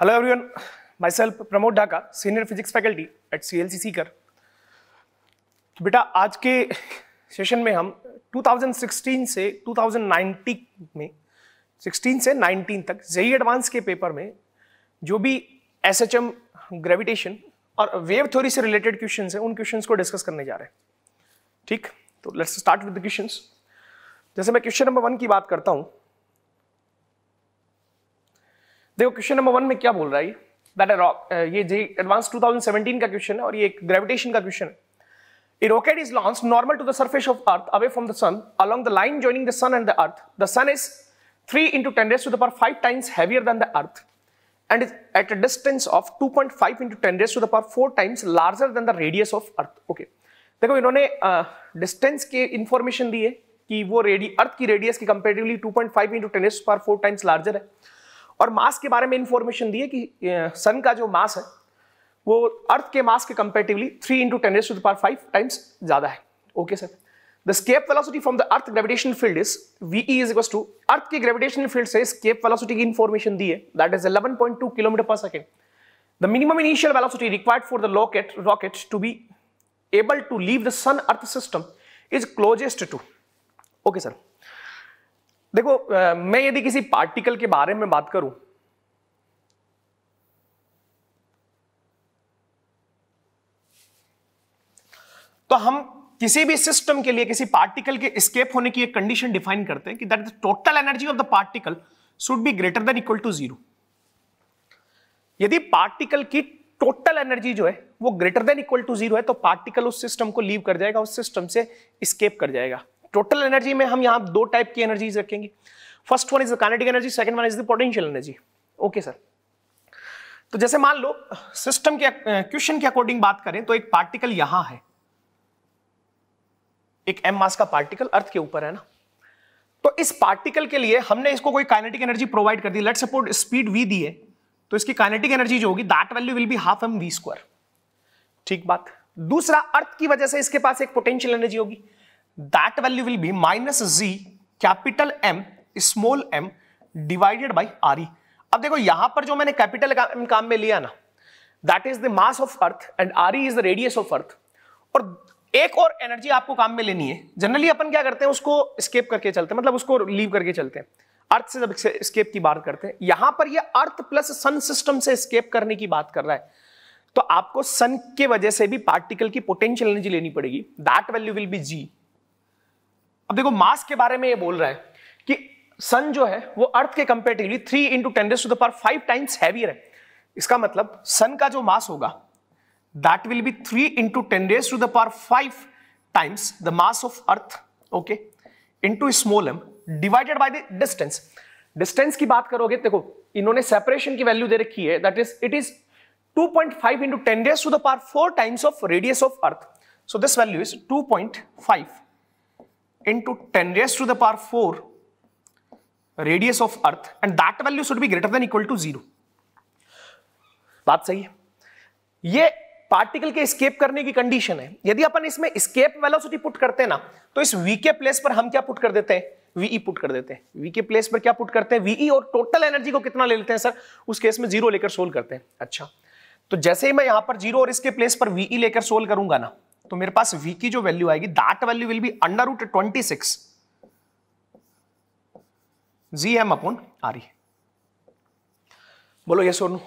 Hello everyone, myself Pramod Dhaka, senior physics faculty at CLC Seeker. बेटा आज के session में हम 2016 से 2019 में 16 से 19 तक जेई एडवांस के पेपर में जो भी एस एच एम ग्रेविटेशन और वेव थ्योरी से रिलेटेड क्वेश्चन हैं उन क्वेश्चन को डिस्कस करने जा रहे हैं ठीक तो let's start with the question जैसे मैं क्वेश्चन नंबर वन की बात करता हूँ देखो क्वेश्चन नंबर वन में क्या बोल रहा है दैट अ रॉक ये जी एडवांस 2017 का क्वेश्चन है और ये एक ग्रेविटेशन का क्वेश्चन है rocket is launch normal to the surface of earth away from the sun along the line joining the sun and the earth the sun is three into ten raise to the five times heavier than the earth and is at a distance of 2.5 point five into ten raise to the four times larger than the radius of earth okay देखो इन्होंने distance uh, के information दी है कि वो रेडी earth की radius की comparatively 2.5 point five into ten raise पर फोर टाइम्स लार्जर है और मास के बारे में इंफॉर्मेशन दी है कि सन का जो मास है वो अर्थ के मास के comparatively three into ten to the power five times ज्यादा है okay sir the escape velocity from the earth gravitation field is v is equal to earth के ग्रेविटेशन फील्ड से स्केप वेलोसिटी की information दी है that is eleven point two kilometre पर second the minimum initial velocity required for the locket rocket to be able to leave the sun earth system is closest to okay sir देखो मैं यदि किसी particle के बारे में बात करूं तो हम किसी भी सिस्टम के लिए किसी पार्टिकल के स्केप होने की एक कंडीशन डिफाइन करते हैं कि that the total energy of the particle should be greater than equal to zero यदि पार्टिकल की टोटल एनर्जी जो है वो greater than equal to zero है तो पार्टिकल उस सिस्टम को लीव कर जाएगा उस सिस्टम से स्केप कर जाएगा टोटल एनर्जी में हम यहाँ दो टाइप की एनर्जीज रखेंगे first one is the kinetic energy second one is the potential energy okay sir तो जैसे मान लो सिस्टम के क्वेश्चन के अकॉर्डिंग बात करें तो एक पार्टिकल यहां है एक एम मास का पार्टिकल अर्थ के ऊपर है ना तो इस पार्टिकल के लिए हमने इसको कोई काइनेटिक एनर्जी प्रोवाइड कर दी लेट सपोर्ट स्पीड वी दी है तो इसकी काइनेटिक एनर्जी जो होगी that value will be half M we square ठीक बात दूसरा अर्थ की वजह से इसके पास एक पोटेंशियल एनर्जी होगी that value will be minus z capital M small m divided by RE. अब देखो यहां पर जो मैंने कैपिटल काम, काम में लिया ना that is the mass of earth and r is the radius of earth और एक और एनर्जी आपको काम में लेनी है जनरली अपन क्या करते हैं उसको स्केप करके चलते हैं मतलब उसको लीव करके चलते हैं अर्थ से जब स्केप की बात करते हैं यहां पर ये अर्थ प्लस सन सिस्टम से स्केप करने की बात कर रहा है तो आपको सन के वजह से भी पार्टिकल की पोटेंशियल एनर्जी लेनी पड़ेगी that value will be G अब देखो मास के बारे में ये बोल रहा है कि सन जो है वो अर्थ के comparatively three into ten to the five times heavier है इसका मतलब सन का जो मास होगा that will be three into ten raise to the five times the mass of earth okay into small M divided by the distance distance की बात करोगे देखो इन्होंने सेपरेशन की वैल्यू दे रखी है that is it is 2.5 point five into ten raise to the four times of radius of earth so this value is 2.5 into 10 raised to the power 4 radius of earth and that value should be greater than equal to 0 बात सही है ये particle के escape करने की condition है यदि अपन इसमें स्केप वेलोसिटी पुट करते हैं ना तो इस वी के प्लेस पर हम क्या पुट कर देते हैं वीई पुट e कर देते हैं वी के प्लेस पर क्या पुट करते हैं वीई e और टोटल एनर्जी को कितना ले लेते हैं सर उस केस में जीरो लेकर सोल्व करते हैं अच्छा तो जैसे ही मैं यहां पर जीरो और इसके प्लेस पर वीई e लेकर सोल्व करूंगा ना तो मेरे पास v की जो वैल्यू आएगी that value will be under root twenty six G M upon R E बोलो ये सोनू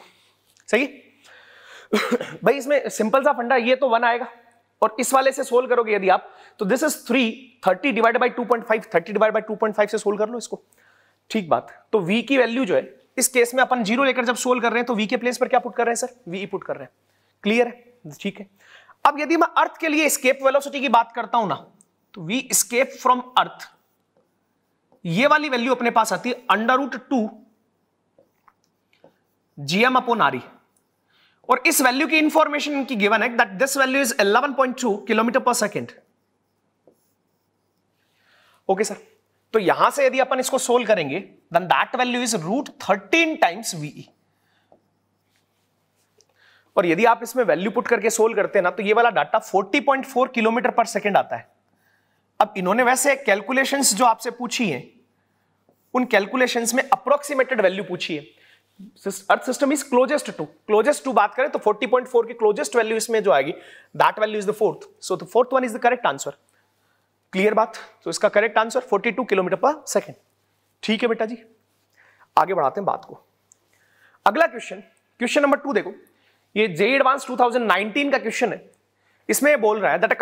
सही भाई इसमें सिंपल सा फंडा ये तो वन आएगा और इस वाले से सोल्व करोगे यदि आप तो this is three thirty divide by two point five thirty divide by two point five से सोल्व कर लो इसको ठीक बात तो v की वैल्यू जो है इस केस में अपन जीरो लेकर जब सोल्व कर रहे हैं तो v के प्लेस पर क्या पुट कर रहे हैं सर v पुट e कर रहे हैं क्लियर है ठीक है अब यदि मैं अर्थ के लिए स्केप वेलोसिटी की बात करता हूं ना तो वी स्केप फ्रॉम अर्थ ये वाली वैल्यू अपने पास आती है under root two G M upon R E और इस वैल्यू की इंफॉर्मेशन की गिवन है that this value is 11.2 kilometre पर सेकेंड ओके सर तो यहां से यदि अपन इसको सोल्व करेंगे then that value is root thirteen times v e और यदि आप इसमें वैल्यू पुट करके सोल्व करते हैं ना तो ये वाला डाटा 40.4 किलोमीटर पर सेकेंड आता है अब इन्होंने वैसे कैलकुलेशन जो आपसे पूछी है उन कैलकुलेशन में अप्रोक्सीमेटेड वैल्यू पूछी है earth system is closest to closest to बात करें तो 40.4 की क्लोजेस्ट वैल्यू इसमें जो आएगी that value is the fourth so the fourth one is the correct answer clear बात तो इसका करेक्ट आंसर 42 किलोमीटर पर सेकेंड ठीक है बेटा जी आगे बढ़ाते हैं बात को अगला क्वेश्चन क्वेश्चन नंबर टू देखो ये जे एडवांस 2019 का क्वेश्चन है इसमें बोल रहा है that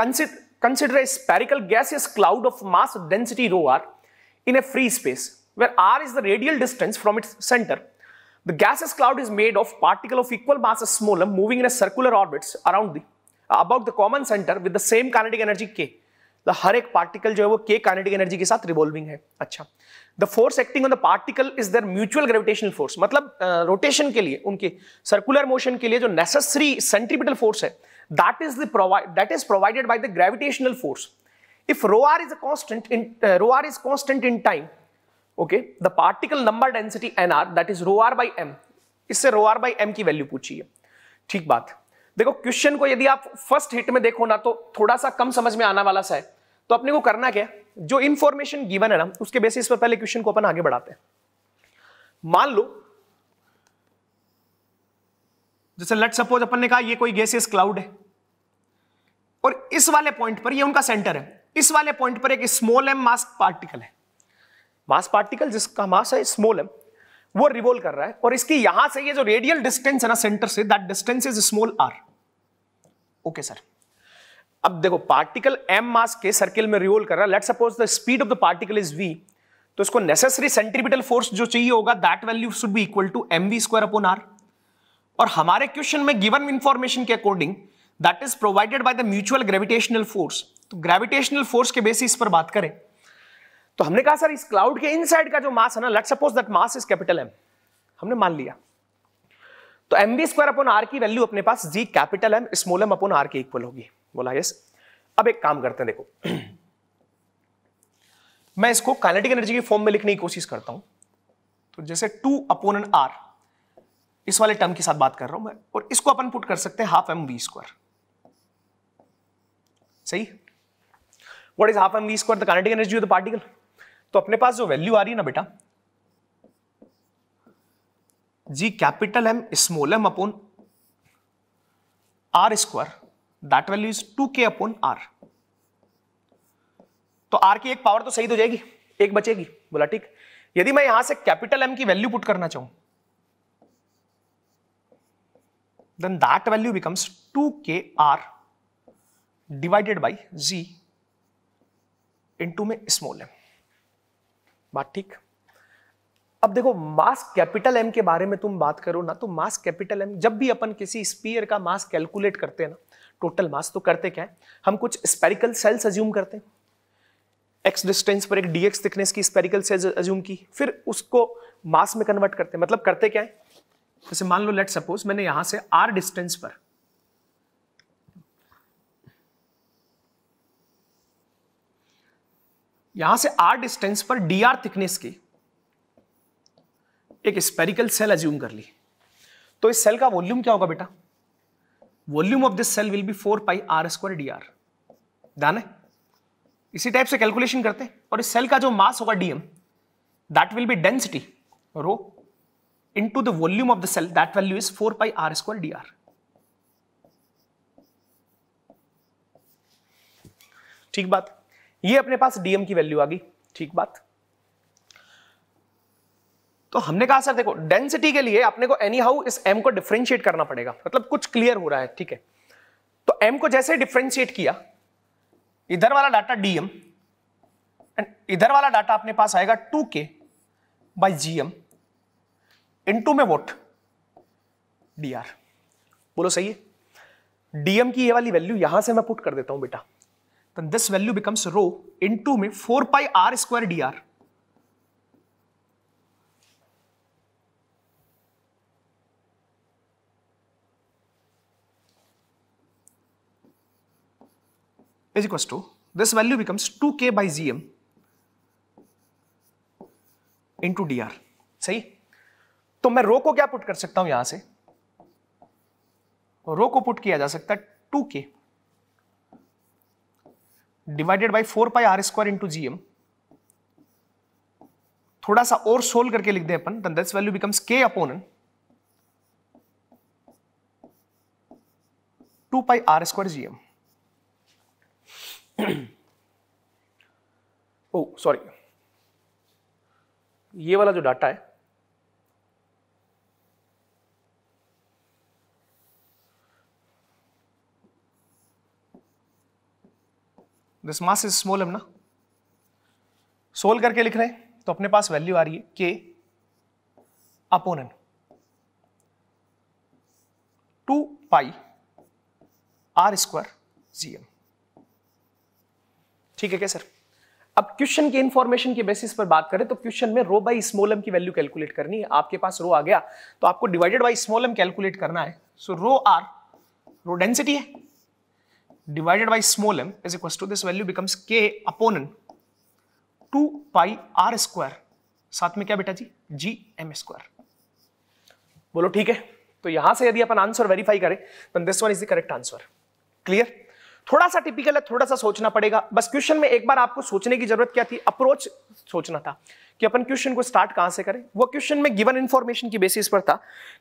consider spherical gaseous cloud of mass density rho r in a free space where r is the radial distance from its centre the gaseous cloud is made of particle of equal mass small moving in a circular orbits around the about the common centre with the same kinetic energy के हर एक particle जो है वो के kinetic energy के साथ revolving है अच्छा the force acting on the particle is their mutual gravitational force मतलब रोटेशन uh, के लिए उनके सर्कुलर मोशन के लिए जो नेसेसरी सेंट्रीपिटल फोर्स है that is that is provided by the gravitational force if rho r is a in rho r is constant in time okay the particle number density number density nr that is rho r by इससे rho r by m की value पूछी ठीक बात देखो question को यदि आप first hit में देखो ना तो थोड़ा सा कम समझ में आना वाला सा है तो अपने को करना क्या जो इंफॉर्मेशन गिवन है ना उसके बेसिस पर पहले क्वेश्चन को अपन आगे बढ़ाते हैं मान लो जैसे लेट सपोज अपन ने कहा ये कोई गैसियस क्लाउड है और इस वाले पॉइंट पर ये उनका सेंटर है इस वाले पॉइंट पर एक स्मॉल एम मास पार्टिकल है मास पार्टिकल जिसका मास है स्मॉल एम वो रिवोल्व कर रहा है और इसकी यहां से ये जो रेडियल डिस्टेंस है ना सेंटर से that distance is small r okay sir अब देखो पार्टिकल एम मास के सर्किल में रिवोल्व कर रहा है let suppose the speed of the particle is v तो इसको नेसेसरी सेंट्रीपिटल फोर्स जो चाहिए होगा that value should be equal to m we square upon r और हमारे क्वेश्चन में गिवन इंफॉर्मेशन के according that is provided by the mutual gravitational force तो ग्रेविटेशनल फोर्स के बेसिस पर बात करें तो हमने कहा सर इस क्लाउड के इनसाइड का जो मास है ना let suppose that mass is capital M हमने मान लिया तो m we square upon r की वैल्यू अपने पास G capital M small M upon r के इक्वल होगी बोला यस अब एक काम करते हैं देखो मैं इसको काइनेटिक एनर्जी के फॉर्म में लिखने की कोशिश करता हूं तो जैसे टू अपोन आर इस वाले टर्म के साथ बात कर रहा हूं मैं और इसको अपन पुट कर सकते हैं हाफ एम वी स्क्वायर सही what is half M we square the kinetic energy of the particle तो अपने पास जो वैल्यू आ रही है ना बेटा G capital M small m upon r square that value is two k upon r तो आर की एक पावर तो सही हो तो जाएगी एक बचेगी बोला ठीक यदि मैं यहां से कैपिटल एम की वैल्यू पुट करना चाहूं then that value becomes 2kr divided by z into में स्मॉल एम बात ठीक अब देखो मास कैपिटल एम के बारे में तुम बात करो ना तो मास कैपिटल एम जब भी अपन किसी स्पीयर का मास कैलकुलेट करते हैं ना टोटल मास तो करते क्या है हम कुछ स्पेरिकल सेल्स अज्यूम करते हैं एक्स डिस्टेंस पर एक डीएक्स थिकनेस की स्पेरिकल सेल्स अज्यूम की फिर उसको मास में कन्वर्ट करते हैं मतलब करते क्या है जैसे मान लो लेट सपोज मैंने यहां से आर डिस्टेंस पर यहां से आर डिस्टेंस पर डी आर थिकनेस की एक स्पेरिकल सेल अज्यूम कर ली तो इस सेल का वॉल्यूम क्या होगा बेटा volume of this cell will be four pi r square d r ध्यान है इसी टाइप से कैलकुलेशन करते हैं और इस सेल का जो मास होगा dm that will be density rho into the volume of the cell that value is four pi r square d r ठीक बात ये अपने पास डीएम की वैल्यू आ गई ठीक बात तो हमने कहा सर देखो डेंसिटी के लिए अपने को एनी हाउ इस एम को डिफ्रेंशिएट करना पड़ेगा मतलब कुछ क्लियर हो रहा है ठीक है तो एम को जैसे डिफ्रेंशिएट किया इधर वाला डाटा डीएम एंड इधर वाला डाटा अपने पास आएगा two k by g m into में वोट डी आर बोलो सही है डीएम की ये वाली वैल्यू यहां से मैं पुट कर देता हूं बेटा तो this value becomes rho into में four pi r square d r is equals to this value becomes 2k by gm into dr सही तो मैं रो को क्या पुट कर सकता हूं यहां से रो को पुट किया जा सकता है two k divided by four pi r square into gm थोड़ा सा और सोल्व करके लिख दे अपन this value becomes k upon two pi r square gm oh sorry oh, ये वाला जो डाटा है this mass is small m ना सोल्व करके लिख रहे हैं तो अपने पास वैल्यू आ रही है k upon two pi r square g m ठीक है क्या सर अब क्वेश्चन के इन्फॉर्मेशन के बेसिस पर बात करें तो क्वेश्चन में रो बाई स्मोलम की वैल्यू कैलकुलेट करनी है आपके पास रो आ गया तो आपको डिवाइडेड बाई स्मोलम कैलकुलेट करना है so rho r rho density है divided by small m is equal to this value becomes k upon two pi r square साथ में क्या बेटा जी जी एम स्क्वायर बोलो ठीक है तो यहां से यदि अपन आंसर वेरीफाई करें this one is the correct answer clear थोड़ा सा टिपिकल है थोड़ा सा सोचना पड़ेगा बस क्वेश्चन में एक बार आपको सोचने की जरूरत क्या थी अप्रोच सोचना था कि अपन क्वेश्चन को स्टार्ट कहां से करें वो क्वेश्चन में गिवन इन्फॉर्मेशन की बेसिस पर था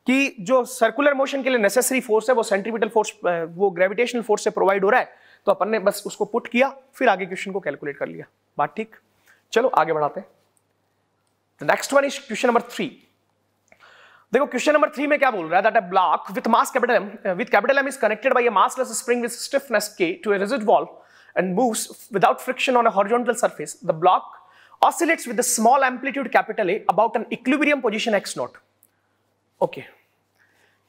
कि जो सर्कुलर मोशन के लिए नेसेसरी फोर्स है वो सेंट्रीपिटल फोर्स वो ग्रेविटेशनल फोर्स से प्रोवाइड हो रहा है तो अपन ने बस उसको पुट किया फिर आगे क्वेश्चन को कैलकुलेट कर लिया बात ठीक चलो आगे बढ़ाते हैं next one is question number three देखो क्वेश्चन नंबर थ्री में क्या बोल रहा है that a block with mass capital M with capital M is connected by a massless spring with stiffness k to a rigid wall and moves without friction on a horizontal surface the block oscillates with a small amplitude capital A about an equilibrium position x naught okay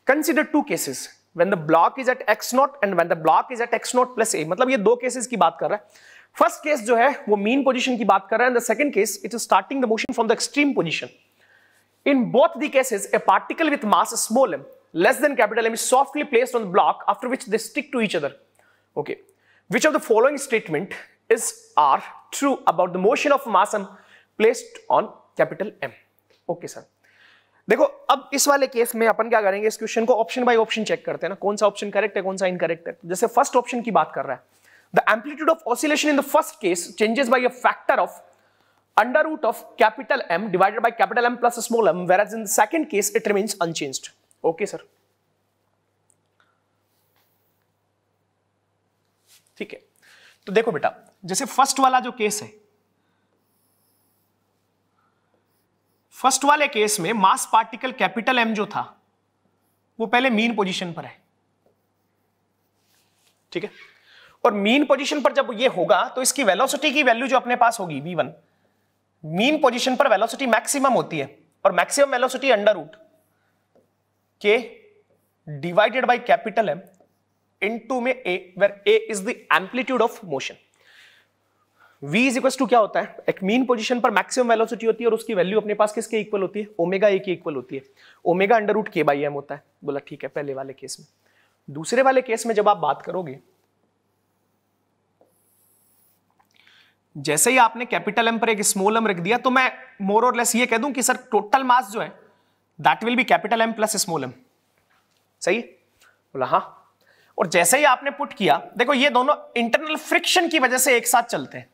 consider two cases when the block is at x naught and when the block is at x naught plus A मतलब ये दो cases की बात कर रहा है first case जो है वो मेन पोजिशन की बात कर रहा है and the second case it is starting the motion from the extreme position In both the cases, a particle with mass small m, less than capital M is softly placed on the block after which they stick to each other. Okay. Which of the following statement is R true about the motion of mass m placed on capital M? Okay, sir. देखो अब इस वाले case में अपन क्या करेंगे इस question को option by option check करते हैं ना कौन सा ऑप्शन करेक्ट है कौन सा इनकरेक्ट है जैसे फर्स्ट ऑप्शन की बात कर रहा है the amplitude of oscillation in the first case changes by a factor of under root of capital M divided by capital M plus small m, whereas in the second case it remains unchanged. Okay, sir. ठीक है तो देखो बेटा जैसे first वाला जो case है first वाले केस में मास पार्टिकल कैपिटल एम जो था वो पहले मीन पोजीशन पर है ठीक है और मीन पोजीशन पर जब ये होगा तो इसकी वेलोसिटी की वैल्यू जो अपने पास होगी वन मीन पोजीशन पर वेलोसिटी मैक्सिमम होती है और maximum velocity under root k divided by capital M into में A where A is the amplitude of motion v is equal to क्या होता है एक मीन पोजीशन पर मैक्सिमम वेलोसिटी होती है और उसकी वैल्यू अपने पास किसके इक्वल होती है ओमेगा ए की इक्वल होती है omega under root k by m होता है बोला ठीक है पहले वाले केस में दूसरे वाले केस में जब आप बात करोगे जैसे ही आपने कैपिटल एम पर एक स्मॉल एम रख दिया तो मैं मोर और लेस ये कह दूं कि सर टोटल मास जो है that will be capital M plus small m सही बोला हाँ और जैसे ही आपने पुट किया देखो ये दोनों इंटरनल फ्रिक्शन की वजह से एक साथ चलते हैं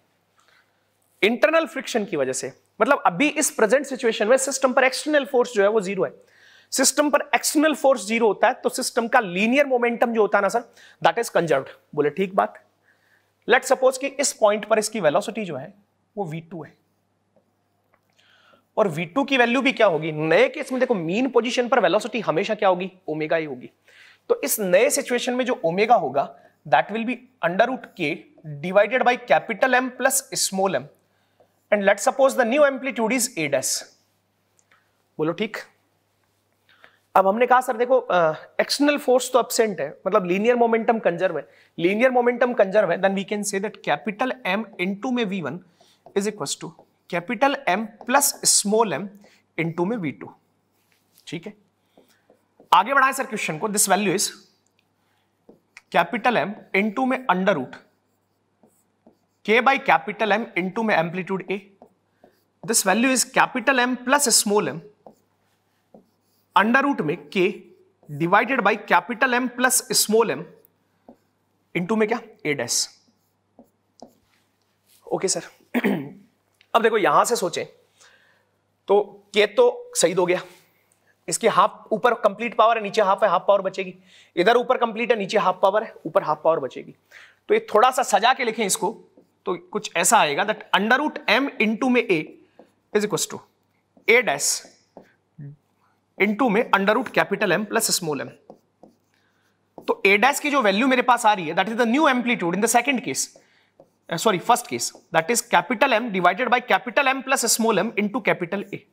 इंटरनल फ्रिक्शन की वजह से मतलब अभी इस प्रेजेंट सिचुएशन में सिस्टम पर एक्सटर्नल फोर्स जो है वो जीरो है सिस्टम पर एक्सटर्नल फोर्स जीरो होता है तो सिस्टम का लीनियर मोमेंटम जो होता है ना सर दैट इज कंजर्व बोले ठीक बात है लेट सपोज कि इस पॉइंट पर इसकी वेलोसिटी जो है वो वी टू है और वी टू की वैल्यू भी क्या होगी नए केस में देखो मीन पोजिशन पर वेलोसिटी हमेशा क्या होगी ओमेगा ही होगी तो इस नए सिचुएशन में जो ओमेगा होगा that will be under root k divided by capital M plus small m and let suppose the new amplitude is A dash बोलो ठीक अब हमने कहा सर देखो एक्सटर्नल फोर्स तो अपसेंट है मतलब लीनियर मोमेंटम कंजर्व है लीनियर मोमेंटम कंजर्व है then we can say that capital M into में v one is equal to capital M plus small m into में वी टू ठीक है आगे बढ़ाए सर क्वेश्चन को this value is capital M into में under root k by capital M into में amplitude A this value is capital M plus small m under root में के divided by capital M plus small m into में क्या ए okay sir अब देखो यहां से सोचें तो के तो सही हो गया इसकी हाफ ऊपर कंप्लीट पावर है नीचे हाफ है हाफ पावर बचेगी इधर ऊपर कंप्लीट है नीचे हाफ पावर है ऊपर हाफ पावर बचेगी तो ये थोड़ा सा सजा के लिखें इसको तो कुछ ऐसा आएगा that under root m into में A is equal to A dash into में under root capital M plus small m तो ए डैश की जो वैल्यू मेरे पास आ रही है that is the new amplitude in the second case sorry first case that is capital M divided by capital M plus small m into capital A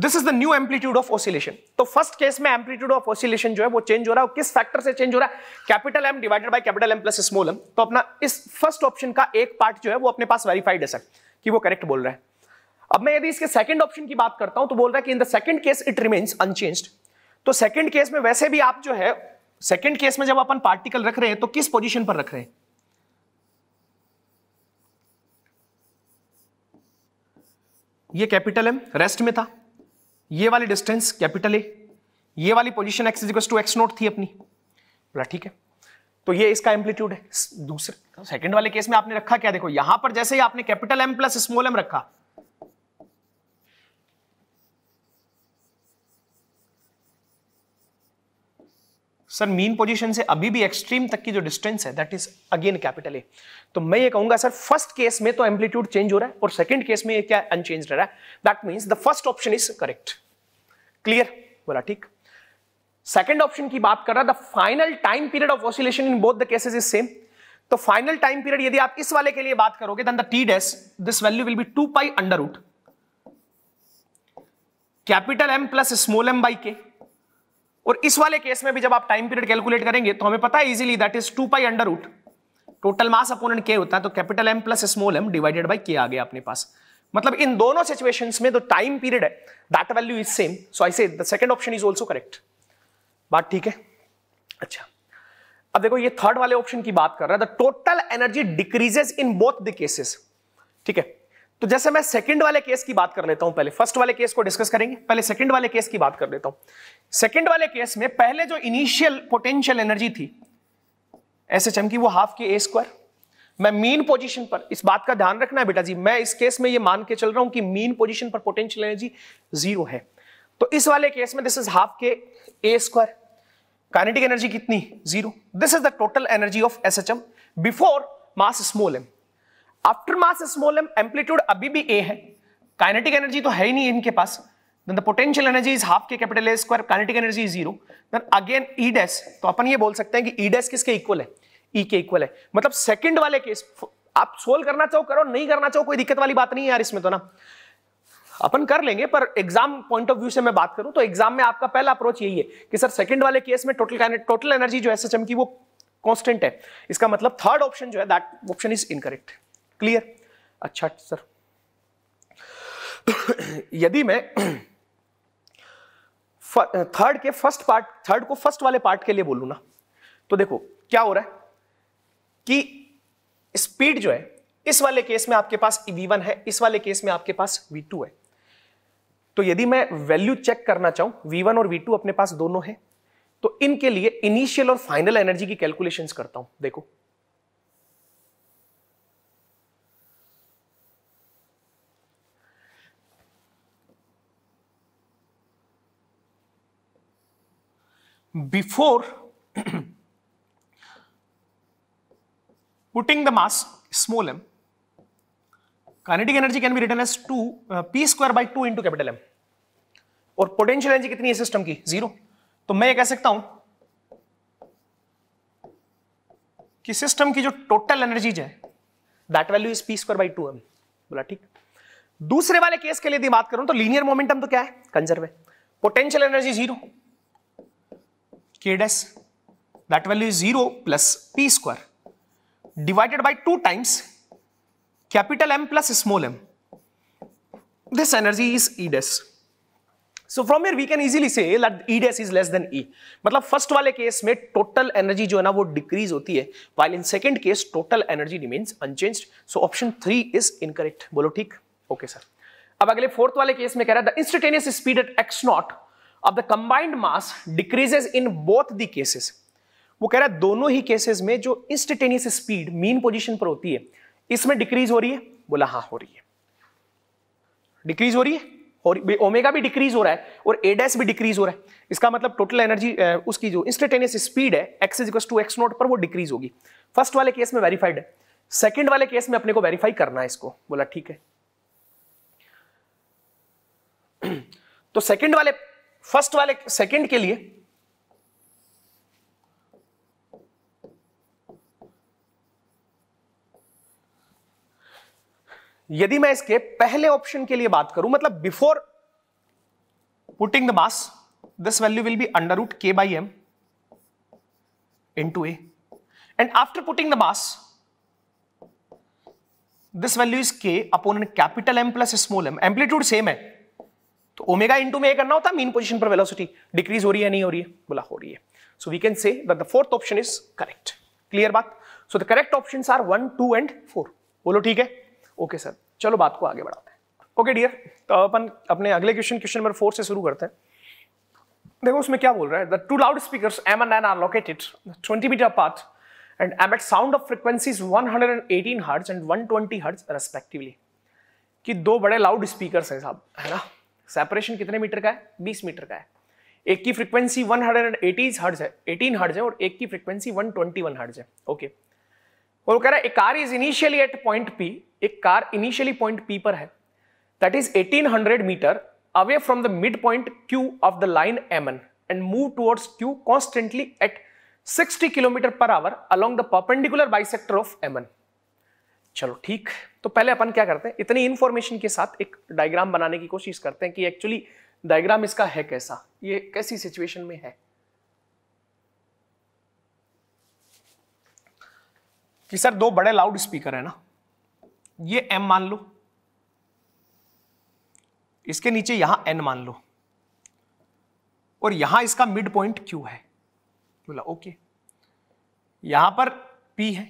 this is the new amplitude of oscillation तो first case में amplitude of oscillation जो है वो change हो रहा है किस factor से चेंज हो रहा है capital M divided by capital M plus small m तो अपना इस फर्स्ट ऑप्शन का एक पार्ट जो है वो अपने पास वेरीफाइड है सर कि वो करेक्ट बोल रहा है अब मैं यदि इसके सेकंड ऑप्शन की बात करता हूं तो बोल रहा है कि in the second case it remains unchanged तो सेकंड केस में वैसे भी आप जो है सेकंड केस में जब अपन पार्टिकल रख रहे हैं तो किस पोजीशन पर रख रहे हैं ये कैपिटल एम रेस्ट में था ये वाली डिस्टेंस कैपिटल ए ये वाली position x is equal to x naught थी अपनी बोला ठीक है तो ये इसका एम्पलीट्यूड है दूसरे सेकंड वाले केस में आपने रखा क्या देखो यहां पर जैसे ही आपने capital M plus small m रखा सर मीन पोजीशन से अभी भी एक्सट्रीम तक की जो डिस्टेंस है that is again capital A तो मैं ये कहूंगा सर फर्स्ट केस में तो एम्पलीट्यूड चेंज हो रहा है और सेकंड केस में ये क्या अनचेंज रह रहा है that means the first option is correct clear बोला ठीक सेकेंड ऑप्शन की बात कर रहा है the final time period of oscillation in both the cases is same तो फाइनल टाइम पीरियड यदि आप इस वाले के लिए बात करोगे then the T dash this value will be two pi under root capital M plus small m by k और इस वाले केस में भी जब आप टाइम पीरियड कैलकुलेट करेंगे तो हमें पता है easily that is two pi under root total mass अपोनेंट के होता है तो capital M plus small M divided by k आ गया अपने पास मतलब इन दोनों सिचुएशन में जो टाइम पीरियड है that value is same so I say second option is also correct बात ठीक है अच्छा अब देखो ये थर्ड वाले ऑप्शन की बात कर रहा है the total energy decreases in both the cases ठीक है तो जैसे मैं सेकंड वाले केस की बात कर लेता हूं पहले फर्स्ट वाले केस को डिस्कस करेंगे पहले सेकंड वाले केस की बात कर लेता हूं सेकंड वाले केस में पहले जो इनिशियल पोटेंशियल एनर्जी थी एस एच एम की वो हाफ के ए स्क्वायर मैं मीन पोजीशन पर इस बात का ध्यान रखना है बेटा जी मैं इस केस में ये मान के चल रहा हूं कि मीन पोजीशन पर पोटेंशियल एनर्जी जीरो है तो इस वाले केस में this is half k A square kinetic energy कितनी zero this is the total energy of S H M before mass small m after mass small m amplitude अभी भी ए है kinetic energy तो है ही नहीं इनके पास then the potential energy is half k capital A square kinetic energy is zero then again E dash तो अपन ये बोल सकते हैं कि ई e डैश किसके इक्वल है ई e के इक्वल है मतलब सेकंड वाले केस आप सोल्व करना चाहो करो नहीं करना चाहो कोई दिक्कत वाली बात नहीं है यार इसमें तो ना अपन कर लेंगे पर एग्जाम पॉइंट ऑफ व्यू से मैं बात करूं तो एग्जाम में आपका पहला अप्रोच यही है कि सर सेकंड वाले केस में टोटल टोटल एनर्जी जो एस एच एम की वो कॉन्स्टेंट है इसका मतलब थर्ड ऑप्शन जो है that option is incorrect clear अच्छा सर यदि मैं थर्ड के फर्स्ट पार्ट थर्ड को फर्स्ट वाले पार्ट के लिए बोलू ना तो देखो क्या हो रहा है कि स्पीड जो है इस वाले केस में आपके पास v1 है इस वाले केस में आपके पास v2 है तो यदि मैं वैल्यू चेक करना चाहूं v1 और v2 अपने पास दोनों है तो इनके लिए इनिशियल और फाइनल एनर्जी की कैलकुलेशंस करता हूं देखो before putting the mass small m kinetic energy can be written as 2 uh, p square by 2 into capital m और पोटेंशियल एनर्जी कितनी है सिस्टम की जीरो तो मैं ये कह सकता हूं कि सिस्टम की जो टोटल एनर्जीज है that value is p square by two m बोला ठीक दूसरे वाले केस के लिए बात करूं तो लीनियर मोमेंटम तो क्या है कंजर्व है potential energy zero k that that value zero plus plus p square divided by 2 times capital M plus small m. This energy is E so from here we can easily say E dash is less than E मतलब first वाले case में total energy जो है ना वो decrease होती है while in second case total energy remains unchanged so option three is incorrect बोलो ठीक ओके सर अब अगले फोर्थ वाले केस में कह रहा है the instantaneous speed at x naught of the combined mass decreases in both the cases वो कह रहा है दोनों ही केसेस में जो इंस्टेटेनियस स्पीड मीन पोजीशन पर होती है इसमें डिक्रीज हो रही है बोला हाँ हो रही है डिक्रीज हो रही है और ओमेगा भी डिक्रीज हो रहा है और एडेस भी डिक्रीज हो रहा है इसका मतलब टोटल एनर्जी उसकी जो इंस्टेंटेनियस स्पीड है x is to x naught पर वो डिक्रीज होगी फर्स्ट वाले केस में वेरीफाइड है सेकंड वाले केस में अपने को वेरीफाई करना है इसको बोला ठीक है तो सेकंड वाले फर्स्ट वाले सेकंड के लिए यदि मैं इसके पहले ऑप्शन के लिए बात करूं मतलब before putting the mass this value will be under root k by m into A and after putting the mass this value is k upon capital M plus small m amplitude same है तो omega into में ये करना होता है mean position पर velocity decrease हो रही है नहीं हो रही है बोला हो रही है so we can say that the fourth option is correct clear बात so the correct option are one two and four बोलो ठीक है ओके सर चलो बात को आगे बढ़ाते हैं ओके डियर तो अपन अपने अगले क्वेश्चन क्वेश्चन नंबर फोर से शुरू करते हैं देखो उसमें क्या बोल रहा है the two loud speaker M and N are located twenty metre path and emit sound of and one hundred and eighteen hertz and one twenty hertz respectively कि दो बड़े लाउड स्पीकर हैं साहब है ना सेपरेशन कितने metre का है बीस मीटर का है एक की फ्रीक्वेंसी 180 हर्ट्ज है 18 है और एक की ट्वेंटी वन हर्ट्ज है ओके और वो कह रहा है car is initially at point P एक कार इनिशियली पॉइंट पी पर है that is hundred metre away from the midpoint Q of the line Mn and move towards Q constantly at 60 km per hour along the perpendicular of M N चलो ठीक तो पहले अपन क्या करते हैं इतनी इन्फॉर्मेशन के साथ एक डायग्राम बनाने की कोशिश करते हैं कि एक्चुअली डायग्राम इसका है कैसा ये कैसी सिचुएशन में है कि सर दो बड़े लाउड स्पीकर है ना ये एम मान लो इसके नीचे यहां एन मान लो और यहां इसका मिड पॉइंट क्यू है बोला ओके यहां पर पी है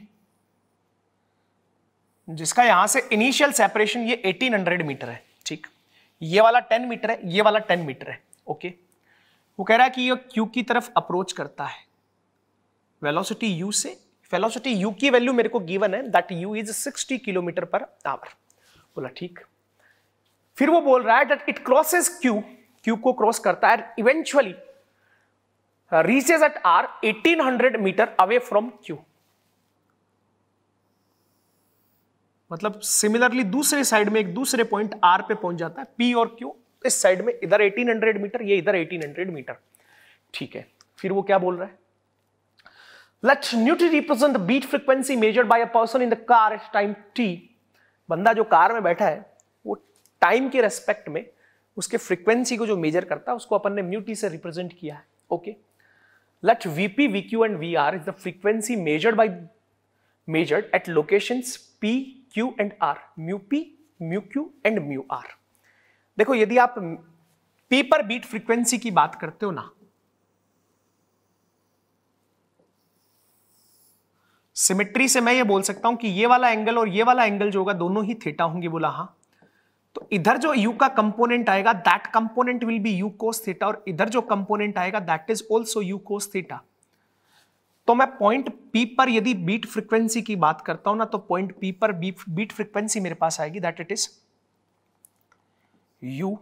जिसका यहां से इनिशियल सेपरेशन ये 1800 मीटर है ठीक ये वाला 10 मीटर है ये वाला 10 मीटर है ओके वो कह रहा है कि ये क्यू की तरफ अप्रोच करता है वेलोसिटी यू से वेलोसिटी यू की वैल्यू मेरे को गिवन है that U is 60 kilometre per hour बोला ठीक फिर वो बोल रहा है that it crosses Q Q को क्रॉस करता है eventually reaches at R eighteen metre away from Q मतलब सिमिलरली दूसरे साइड में एक दूसरे पॉइंट आर पे पहुंच जाता है पी और क्यू इस साइड में इधर 1800 मीटर ये इधर 1800 मीटर ठीक है फिर वो क्या बोल रहा है let nu t represent the beat frequency measured by a person in the car at time T बंदा जो कार में बैठा है वो टाइम के रेस्पेक्ट में उसके फ्रीक्वेंसी को जो मेजर करता है उसको अपन ने म्यूटी से रिप्रेजेंट किया है okay let V P V Q and V R is the frequency measured by measured at locations P Q and R mu P mu Q and mu R देखो यदि आप पी पर बीट फ्रीक्वेंसी की बात करते हो ना सिमेट्री से मैं ये बोल सकता हूं कि ये वाला एंगल और ये वाला एंगल जो होगा दोनों ही थीटा होंगे बोला हाँ तो इधर जो u का कंपोनेंट आएगा that component will be u cos theta और इधर जो कंपोनेंट आएगा that is also u cos theta तो मैं पॉइंट पी पर यदि बीट फ्रीक्वेंसी की बात करता हूं ना तो पॉइंट पी पर बीट फ्रीक्वेंसी मेरे पास आएगी that it is U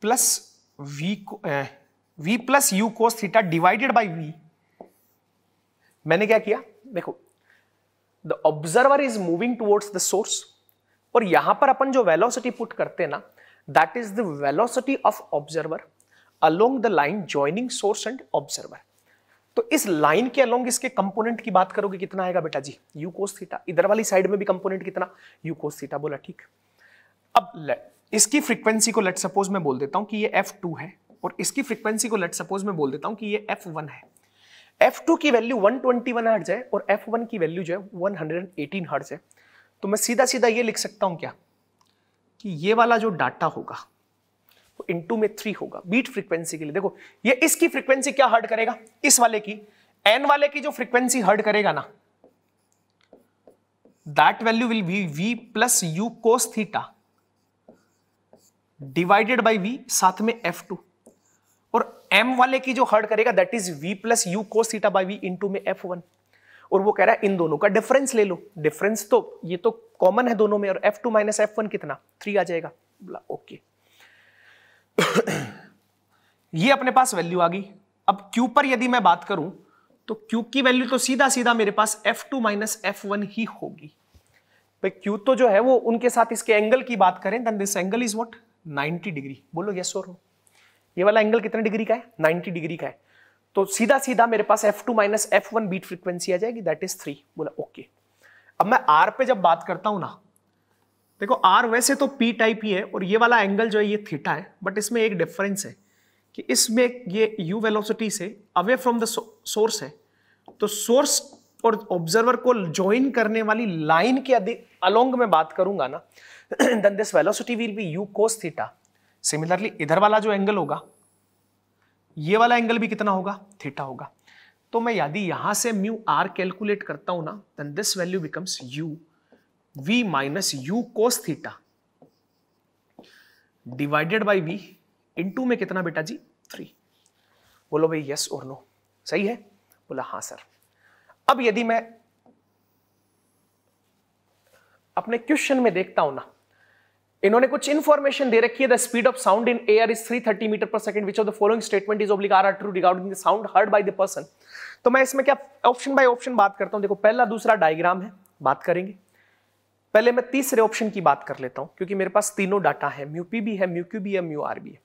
plus V V plus U cos theta divided by V मैंने क्या किया देखो the observer is moving towards the source और यहां पर अपन जो वेलोसिटी पुट करते हैं ना that is the velocity of observer along the line joining source and observer तो इस लाइन के अलोंग इसके कंपोनेंट की बात करोगे कितना आएगा बेटा जी यू कोस थीटा इधर वाली साइड में भी कंपोनेंट कितना यू कोस थीटा बोला ठीक अब इसकी फ्रीक्वेंसी को लेट सपोज मैं बोल देता हूं कि ये एफ टू है और इसकी फ्रीक्वेंसी को लेट सपोज मैं बोल देता हूं कि ये एफ वन है एफ टू की value one twenty one hertz है और एफ वन की वैल्यू जो है one hundred and eighteen hertz है तो मैं सीधा सीधा ये लिख सकता हूं क्या कि ये वाला जो डाटा होगा इन टू में थ्री होगा बीट फ्रीक्वेंसी के लिए देखो ये इसकी फ्रीक्वेंसी क्या हर्ट करेगा इस वाले की एन वाले की जो फ्रीक्वेंसी हर्ट करेगा ना that value will be V plus U cos theta divided by V साथ में एफ टू और एम वाले की जो हर्ट करेगा that is V plus U cos theta by V two में एफ वन और वो कह रहा है इन दोनों का डिफरेंस ले लो डिफरेंस तो ये तो कॉमन है दोनों में और F two minus F one कितना थ्री आ जाएगा ओके okay. ये अपने पास वैल्यू आ गई अब क्यू पर यदि मैं बात करूं तो क्यू की वैल्यू तो सीधा सीधा मेरे पास F two minus F one ही होगी क्यू तो जो है वो उनके साथ इसके एंगल की बात करें then this angle is what 90 degree बोलो यस और नो ये वाला एंगल कितने डिग्री का है 90 डिग्री का है तो सीधा सीधा मेरे पास F two minus F one beat frequency आ जाएगी दैट इज थ्री बोला ओके okay. अब मैं आर पे जब बात करता हूं ना देखो आर वैसे तो पी टाइप ही है और ये वाला एंगल जो है ये थीटा है बट इसमें एक डिफरेंस है कि इसमें ये यू वेलोसिटी से अवे फ्रॉम द सोर्स है तो सोर्स और ऑब्जर्वर को ज्वाइन करने वाली लाइन के अलोंग में बात करूंगा ना then this velocity will be U cos theta similarly इधर वाला जो एंगल होगा ये वाला एंगल भी कितना होगा थीटा होगा तो मैं यदि यहां से म्यू आर कैलकुलेट करता हूं ना then this value becomes U v minus U cos theta divided by V two में कितना बेटा जी थ्री बोलो भाई यस और नो सही है बोला हां सर अब यदि मैं अपने क्वेश्चन में देखता हूं ना इन्होंने कुछ इन्फॉर्मेशन दे रखी है the speed of sound in air is 330 metre per second which of the following statement is oblique are true regarding the sound heard by the person तो मैं इसमें क्या ऑप्शन बाय ऑप्शन बात करता हूं देखो पहला दूसरा डायग्राम है बात करेंगे पहले मैं तीसरे ऑप्शन की बात कर लेता हूं क्योंकि मेरे पास तीनों डाटा है म्यूपी भी है म्यू भी है म्यू आर भी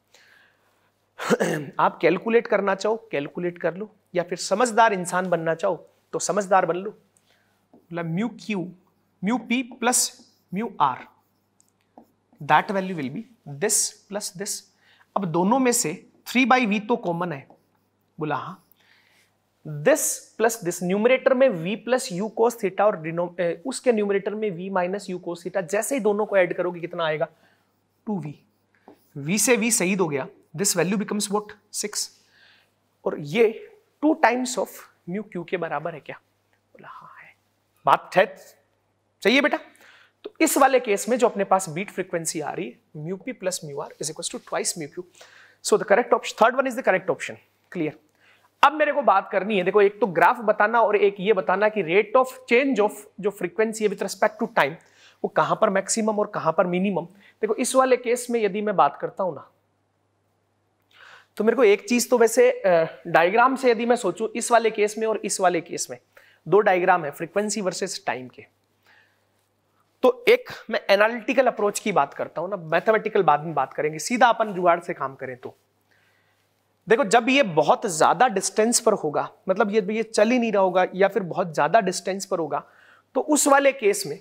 है आप कैलकुलेट करना चाहो कैलकुलेट कर लो या फिर समझदार इंसान बनना चाहो तो समझदार बन लो मतलब mu Q mu P plus mu R that value will be this plus this अब दोनों में से थ्री बाई वी तो कॉमन है बोला हाँ दिस प्लस दिस न्यूमरेटर में V plus U cos theta और eh, उसके न्यूमरेटर में V minus U cos theta जैसे ही दोनों को ऐड करोगे कितना आएगा टू वी वी से वी सही हो गया this value becomes what six और ये two times of mu Q के बराबर है क्या बोला हाँ है बात है सही है बेटा तो इस वाले केस में जो अपने पास बीट फ्रीक्वेंसी आ रही है mu P plus mu R is equal to twice mu Q so the correct option third one is the correct option clear अब मेरे को बात करनी है देखो एक तो ग्राफ बताना और एक ये बताना कि रेट ऑफ चेंज ऑफ जो फ्रीक्वेंसी है विथ रिस्पेक्ट टू टाइम वो कहां पर मैक्सिमम और कहां पर मिनिमम देखो इस वाले केस में यदि मैं बात करता हूं ना तो मेरे को एक चीज तो वैसे डायग्राम से यदि मैं सोचू इस वाले केस में और इस वाले केस में दो डायग्राम है फ्रीक्वेंसी वर्सेस टाइम के तो एक मैं एनालिटिकल अप्रोच की बात करता हूं ना मैथमेटिकल बाद में बात करेंगे सीधा अपन जुगाड़ से काम करें तो देखो जब ये बहुत ज़्यादा डिस्टेंस पर होगा मतलब ये ये चल ही नहीं रहा होगा या फिर बहुत ज़्यादा डिस्टेंस पर होगा तो उस वाले केस में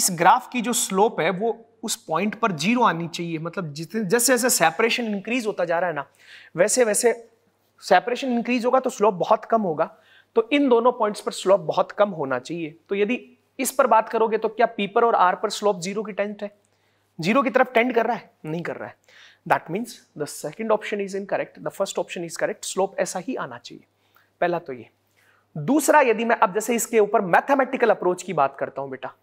इस ग्राफ की जो स्लोप है वो उस पॉइंट पर जीरो आनी चाहिए मतलब जितने जैसे जैसे सेपरेशन इंक्रीज होता जा रहा है ना वैसे वैसे सेपरेशन इंक्रीज होगा तो स्लोप बहुत कम होगा तो इन दोनों पॉइंट्स पर स्लोप बहुत कम होना चाहिए तो यदि इस पर बात करोगे तो क्या पी पर और आर पर स्लोप जीरो की टेंट है जीरो की तरफ टेंड कर रहा है नहीं कर रहा है that means the second option is incorrect the first option is correct slope ऐसा ही आना चाहिए पहला तो ये दूसरा यदि मैं अब जैसे इसके ऊपर मैथमेटिकल अप्रोच की बात करता हूं बेटा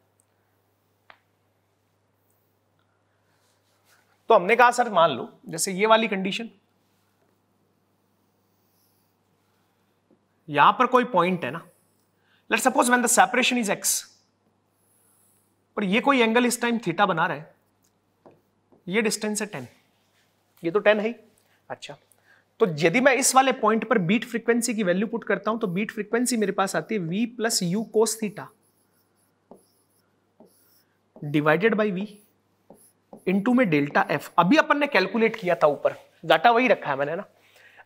तो हमने कहा सर मान लो जैसे ये वाली कंडीशन यहां पर कोई पॉइंट है ना let suppose when the separation is X पर ये कोई एंगल इस टाइम थीटा बना रहा है ये डिस्टेंस है टेन ये तो टेन है ही अच्छा तो यदि मैं इस वाले पॉइंट पर बीट फ्रीक्वेंसी की वैल्यू पुट करता हूं तो बीट फ्रीक्वेंसी मेरे पास आती है V plus U cos theta divided by V into में डेल्टा एफ अभी अपन ने कैलकुलेट किया था ऊपर डाटा वही रखा है मैंने ना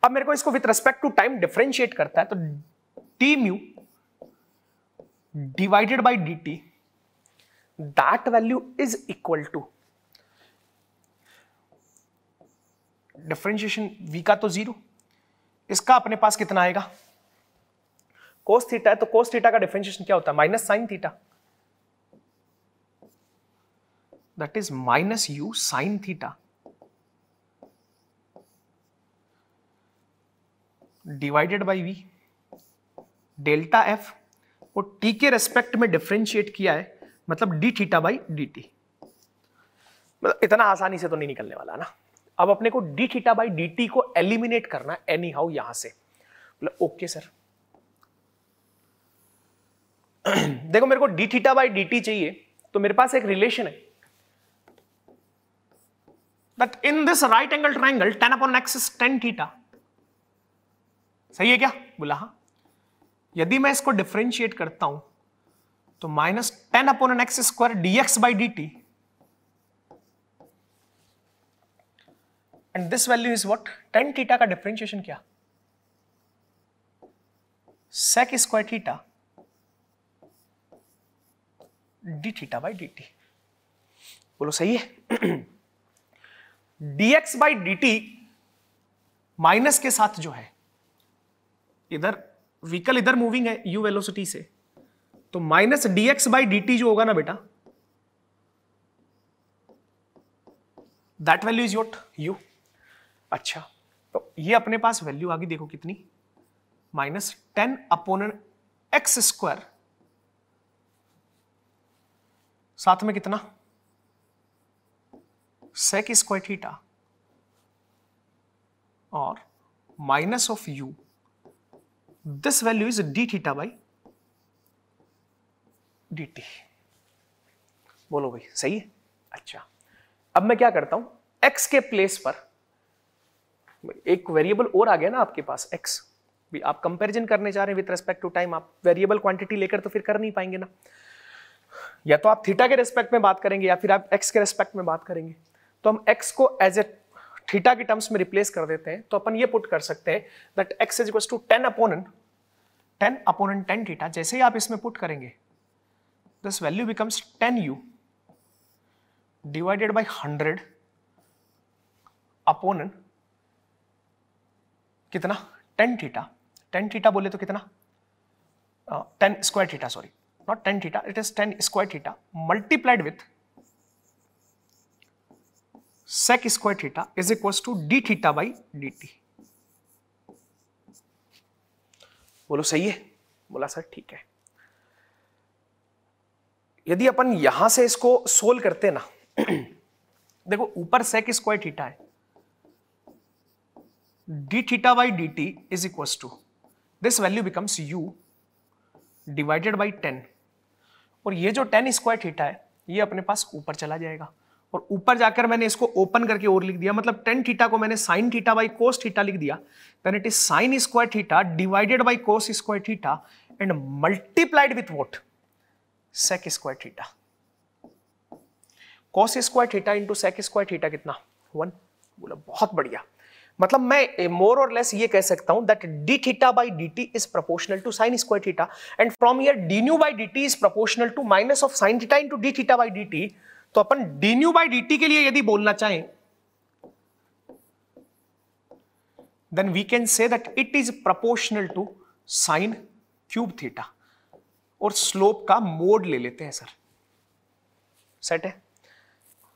अब मेरे को इसको with respect to time differentiate करता है तो T mu divided by D T that value is equal to differentiation V का तो जीरो इसका अपने पास कितना आएगा कोस थीटा है तो कोस थीटा का डिफ्रेंशिएशन क्या होता है minus sine theta that is minus U sine theta divided by V delta F वो टी के रेस्पेक्ट में डिफ्रेंशिएट किया है मतलब D theta by D T मतलब इतना आसानी से तो नहीं निकलने वाला ना अब अपने को D theta by D T को एलिमिनेट करना एनी हाउ यहां से ओके मतलब, सर देखो मेरे को D theta by D T चाहिए तो मेरे पास एक रिलेशन है that in this right angle triangle ten upon X is tan सही है क्या बोला हाँ यदि मैं इसको डिफ्रेंशिएट करता हूं तो minus ten upon X square DX by D T and this value is what tan theta का डिफ्रेंशिएशन क्या square square D d by D T बोलो सही है बाई डी टी माइनस के साथ जो है इधर व्हीकल इधर मूविंग है यू वेलोसिटी से तो माइनस बाई डी टी जो होगा ना बेटा that value is what U अच्छा तो ये अपने पास वैल्यू आ गई देखो कितनी minus ten upon X square साथ में कितना सेक स्क्वायर थीटा और minus of U this value is D theta by D T बोलो भाई सही है अच्छा अब मैं क्या करता हूं एक्स के प्लेस पर एक वेरिएबल और आ गया ना आपके पास एक्स भी आप कंपेरिजन करने जा रहे हैं विद रेस्पेक्ट टू टाइम आप वेरिएबल क्वांटिटी लेकर तो फिर कर नहीं पाएंगे ना या तो आप थीटा के रेस्पेक्ट में बात करेंगे या फिर आप एक्स के रेस्पेक्ट में बात करेंगे तो हम एक्स को एज ए थीटा के टर्म्स में रिप्लेस कर देते हैं तो अपन ये पुट कर सकते हैं that X is equal to ten upon tan ten upon tan tan theta जैसे ही आप इसमें पुट करेंगे this value becomes ten U divided by hundred upon tan कितना टेन थीटा टेन थीटा बोले तो कितना tan square theta sorry not tan theta it is tan square theta multiplied with square theta is equal to D theta by D T बोलो सही है बोला sir ठीक है यदि अपन यहां से इसको सोल्व करते ना देखो ऊपर सेक स्क्वायर थीटा है d theta by dt is equals to this value becomes u divided by ten और ये जो टेन स्क्वायर थीटा है ये अपने पास ऊपर चला जाएगा और ऊपर जाकर मैंने इसको ओपन करके और लिख दिया मतलब टेन थीटा को मैंने sine theta by cos theta लिख दिया then it is sine square theta divided by cos square theta and multiplied with what sec square theta cos square theta into sec square theta कितना one बोला बहुत बढ़िया मतलब मैं मोर और less ये कह सकता हूं that D theta by D T is proportional to sine square theta and from here D nu by D T is proportional to minus of sine theta into D theta by D T तो अपन D nu by D T के लिए यदि बोलना चाहें then we can say that it is proportional to sine cube theta और slope का mod ले लेते हैं सर सेट है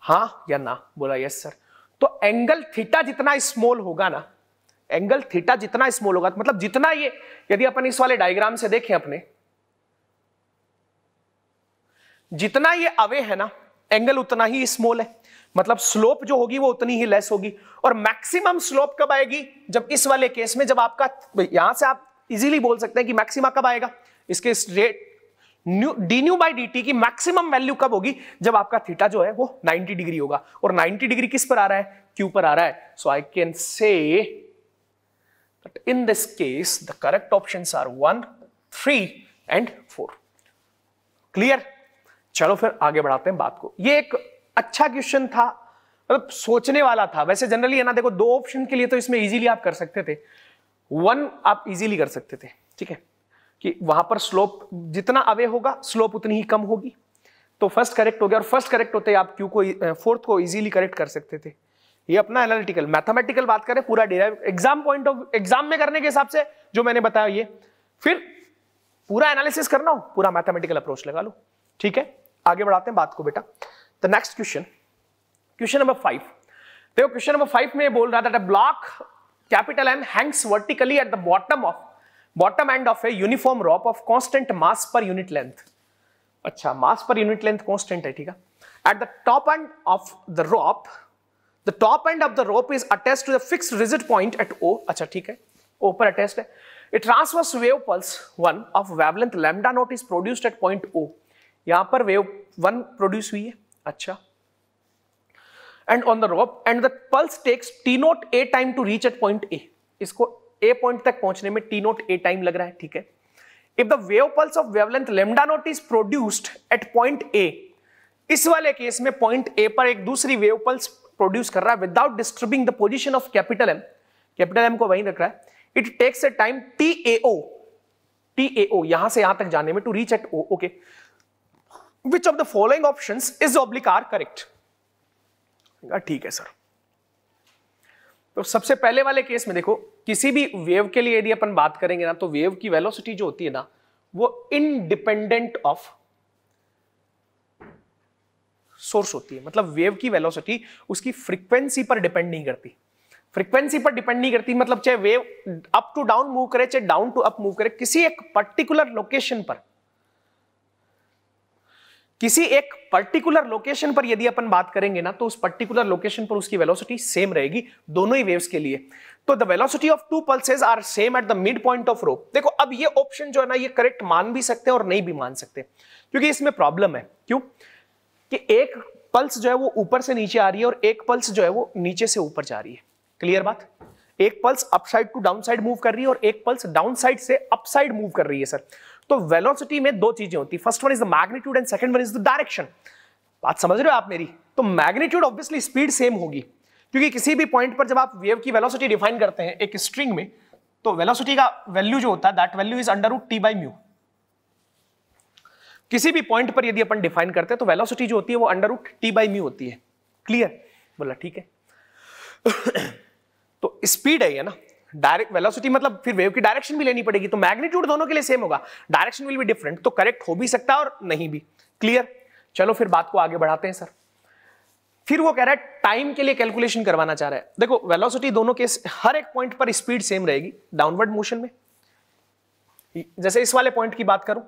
हाँ या ना बोला यस सर तो एंगल थीटा जितना स्मॉल होगा ना एंगल थीटा जितना स्मॉल होगा मतलब जितना ये यदि अपन इस वाले डायग्राम से देखें अपने जितना ये अवे है ना एंगल उतना ही स्मॉल है मतलब स्लोप जो होगी वो उतनी ही लेस होगी और मैक्सिमम स्लोप कब आएगी जब इस वाले केस में जब आपका यहां से आप इजीली बोल सकते हैं कि मैक्सिमा कब आएगा इसके straight D nu by D T की मैक्सिमम वैल्यू कब होगी जब आपका थीटा जो है वो 90 डिग्री होगा और 90 डिग्री किस पर आ रहा है क्यू पर आ रहा है सो I can say in this case the correct option are one three and four clear चलो फिर आगे बढ़ाते हैं बात को ये एक अच्छा क्वेश्चन था मतलब सोचने वाला था वैसे जनरली है ना देखो दो ऑप्शन के लिए तो इसमें इजीली आप कर सकते थे वन आप इजीली कर सकते थे ठीक है कि वहां पर स्लोप जितना अवे होगा स्लोप उतनी ही कम होगी तो फर्स्ट करेक्ट हो गया और फर्स्ट करेक्ट होते आप क्यू को फोर्थ को इजीली करेक्ट कर सकते थे ये अपना एनालिटिकल मैथमेटिकल बात करें पूरा डेरा एग्जाम पॉइंट ऑफ एग्जाम में करने के हिसाब से जो मैंने बताया ये फिर पूरा एनालिसिस करना हो पूरा मैथमेटिकल अप्रोच लगा लो ठीक है आगे बढ़ाते हैं बात को बेटा the next question question number five देखो क्वेश्चन नंबर फाइव में बोल रहा था block capital end hangs vertically at the bottom of bottom end of a uniform rope of constant mass per unit length अच्छा मास पर यूनिट लेंथ कॉन्स्टेंट है ठीक है at the top end of the rope the top end of the rope is attach to the fix rigid point at O अच्छा ठीक है O पर attach है it transverse wave pulse one of wavelength lambda naught is produced at point O यहां पर wave one produce हुई है अच्छा and on the rope and the pulse takes T naught a time to reach eight point A इसको A point तक पहुंचने में T naught a time लग रहा है ठीक है if the wave pulse of wavelength lambda naught is produced at point A इस वाले केस में पॉइंट ए पर एक दूसरी वेव पल्स प्रोड्यूस कर रहा है without disturbing the position of capital M capital M को वहीं रख रहा है it takes a time T A O T A O यहां से यहां तक जाने में to reach at O okay which of the following option is oblique are correct ठीक है सर तो सबसे पहले वाले केस में देखो किसी भी वेव के लिए यदि अपन बात करेंगे ना तो वेव की वेलोसिटी जो होती है ना वो इनडिपेंडेंट ऑफ सोर्स होती है मतलब वेव की वेलोसिटी उसकी फ्रीक्वेंसी पर डिपेंड नहीं करती फ्रीक्वेंसी पर डिपेंड नहीं करती मतलब चाहे wave up to down move करे चाहे डाउन टू अप मूव करे किसी एक पर्टिकुलर लोकेशन पर किसी एक पर्टिकुलर लोकेशन पर यदि अपन बात करेंगे ना तो उस पर्टिकुलर लोकेशन पर उसकी वेलोसिटी सेम रहेगी दोनों ही वेव्स के लिए तो the velocity of two pulses are same at the mid point of rope देखो अब ये ऑप्शन जो है ना ये करेक्ट मान भी सकते हैं और नहीं भी मान सकते क्योंकि इसमें प्रॉब्लम है क्यों कि एक पल्स जो है वो ऊपर से नीचे आ रही है और एक पल्स जो है वो नीचे से ऊपर जा रही है क्लियर बात एक pulse upside to down side move कर रही है और एक पल्स डाउन साइड से अपसाइड मूव कर रही है सर तो वेलोसिटी में दो चीजें होती first one is the magnitude and second one is the direction बात समझ रहे हो आप मेरी तो मैग्नीट्यूड ऑब्वियसली स्पीड सेम होगी क्योंकि किसी भी पॉइंट पर जब आप वेव की वेलोसिटी डिफाइन करते हैं एक स्ट्रिंग में तो वेलोसिटी का वैल्यू जो होता है that value is under root T by mu किसी भी पॉइंट पर यदि अपन डिफाइन करते हैं तो वेलोसिटी जो होती है वो under root T by mu होती है क्लियर बोला ठीक है तो स्पीड है ये ना डायरेक्ट वेलोसिटी मतलब फिर वेव की डायरेक्शन भी लेनी पड़ेगी तो मैग्नीट्यूड दोनों के लिए सेम होगा डायरेक्शन विल भी डिफरेंट तो करेक्ट हो भी सकता है और नहीं भी क्लियर चलो फिर बात को आगे बढ़ाते हैं सर फिर वो कह रहा है टाइम के लिए कैलकुलेशन करवाना चाह रहा है देखो वेलोसिटी दोनों के हर एक पॉइंट पर स्पीड सेम रहेगी डाउनवर्ड मोशन में जैसे इस वाले पॉइंट की बात करूं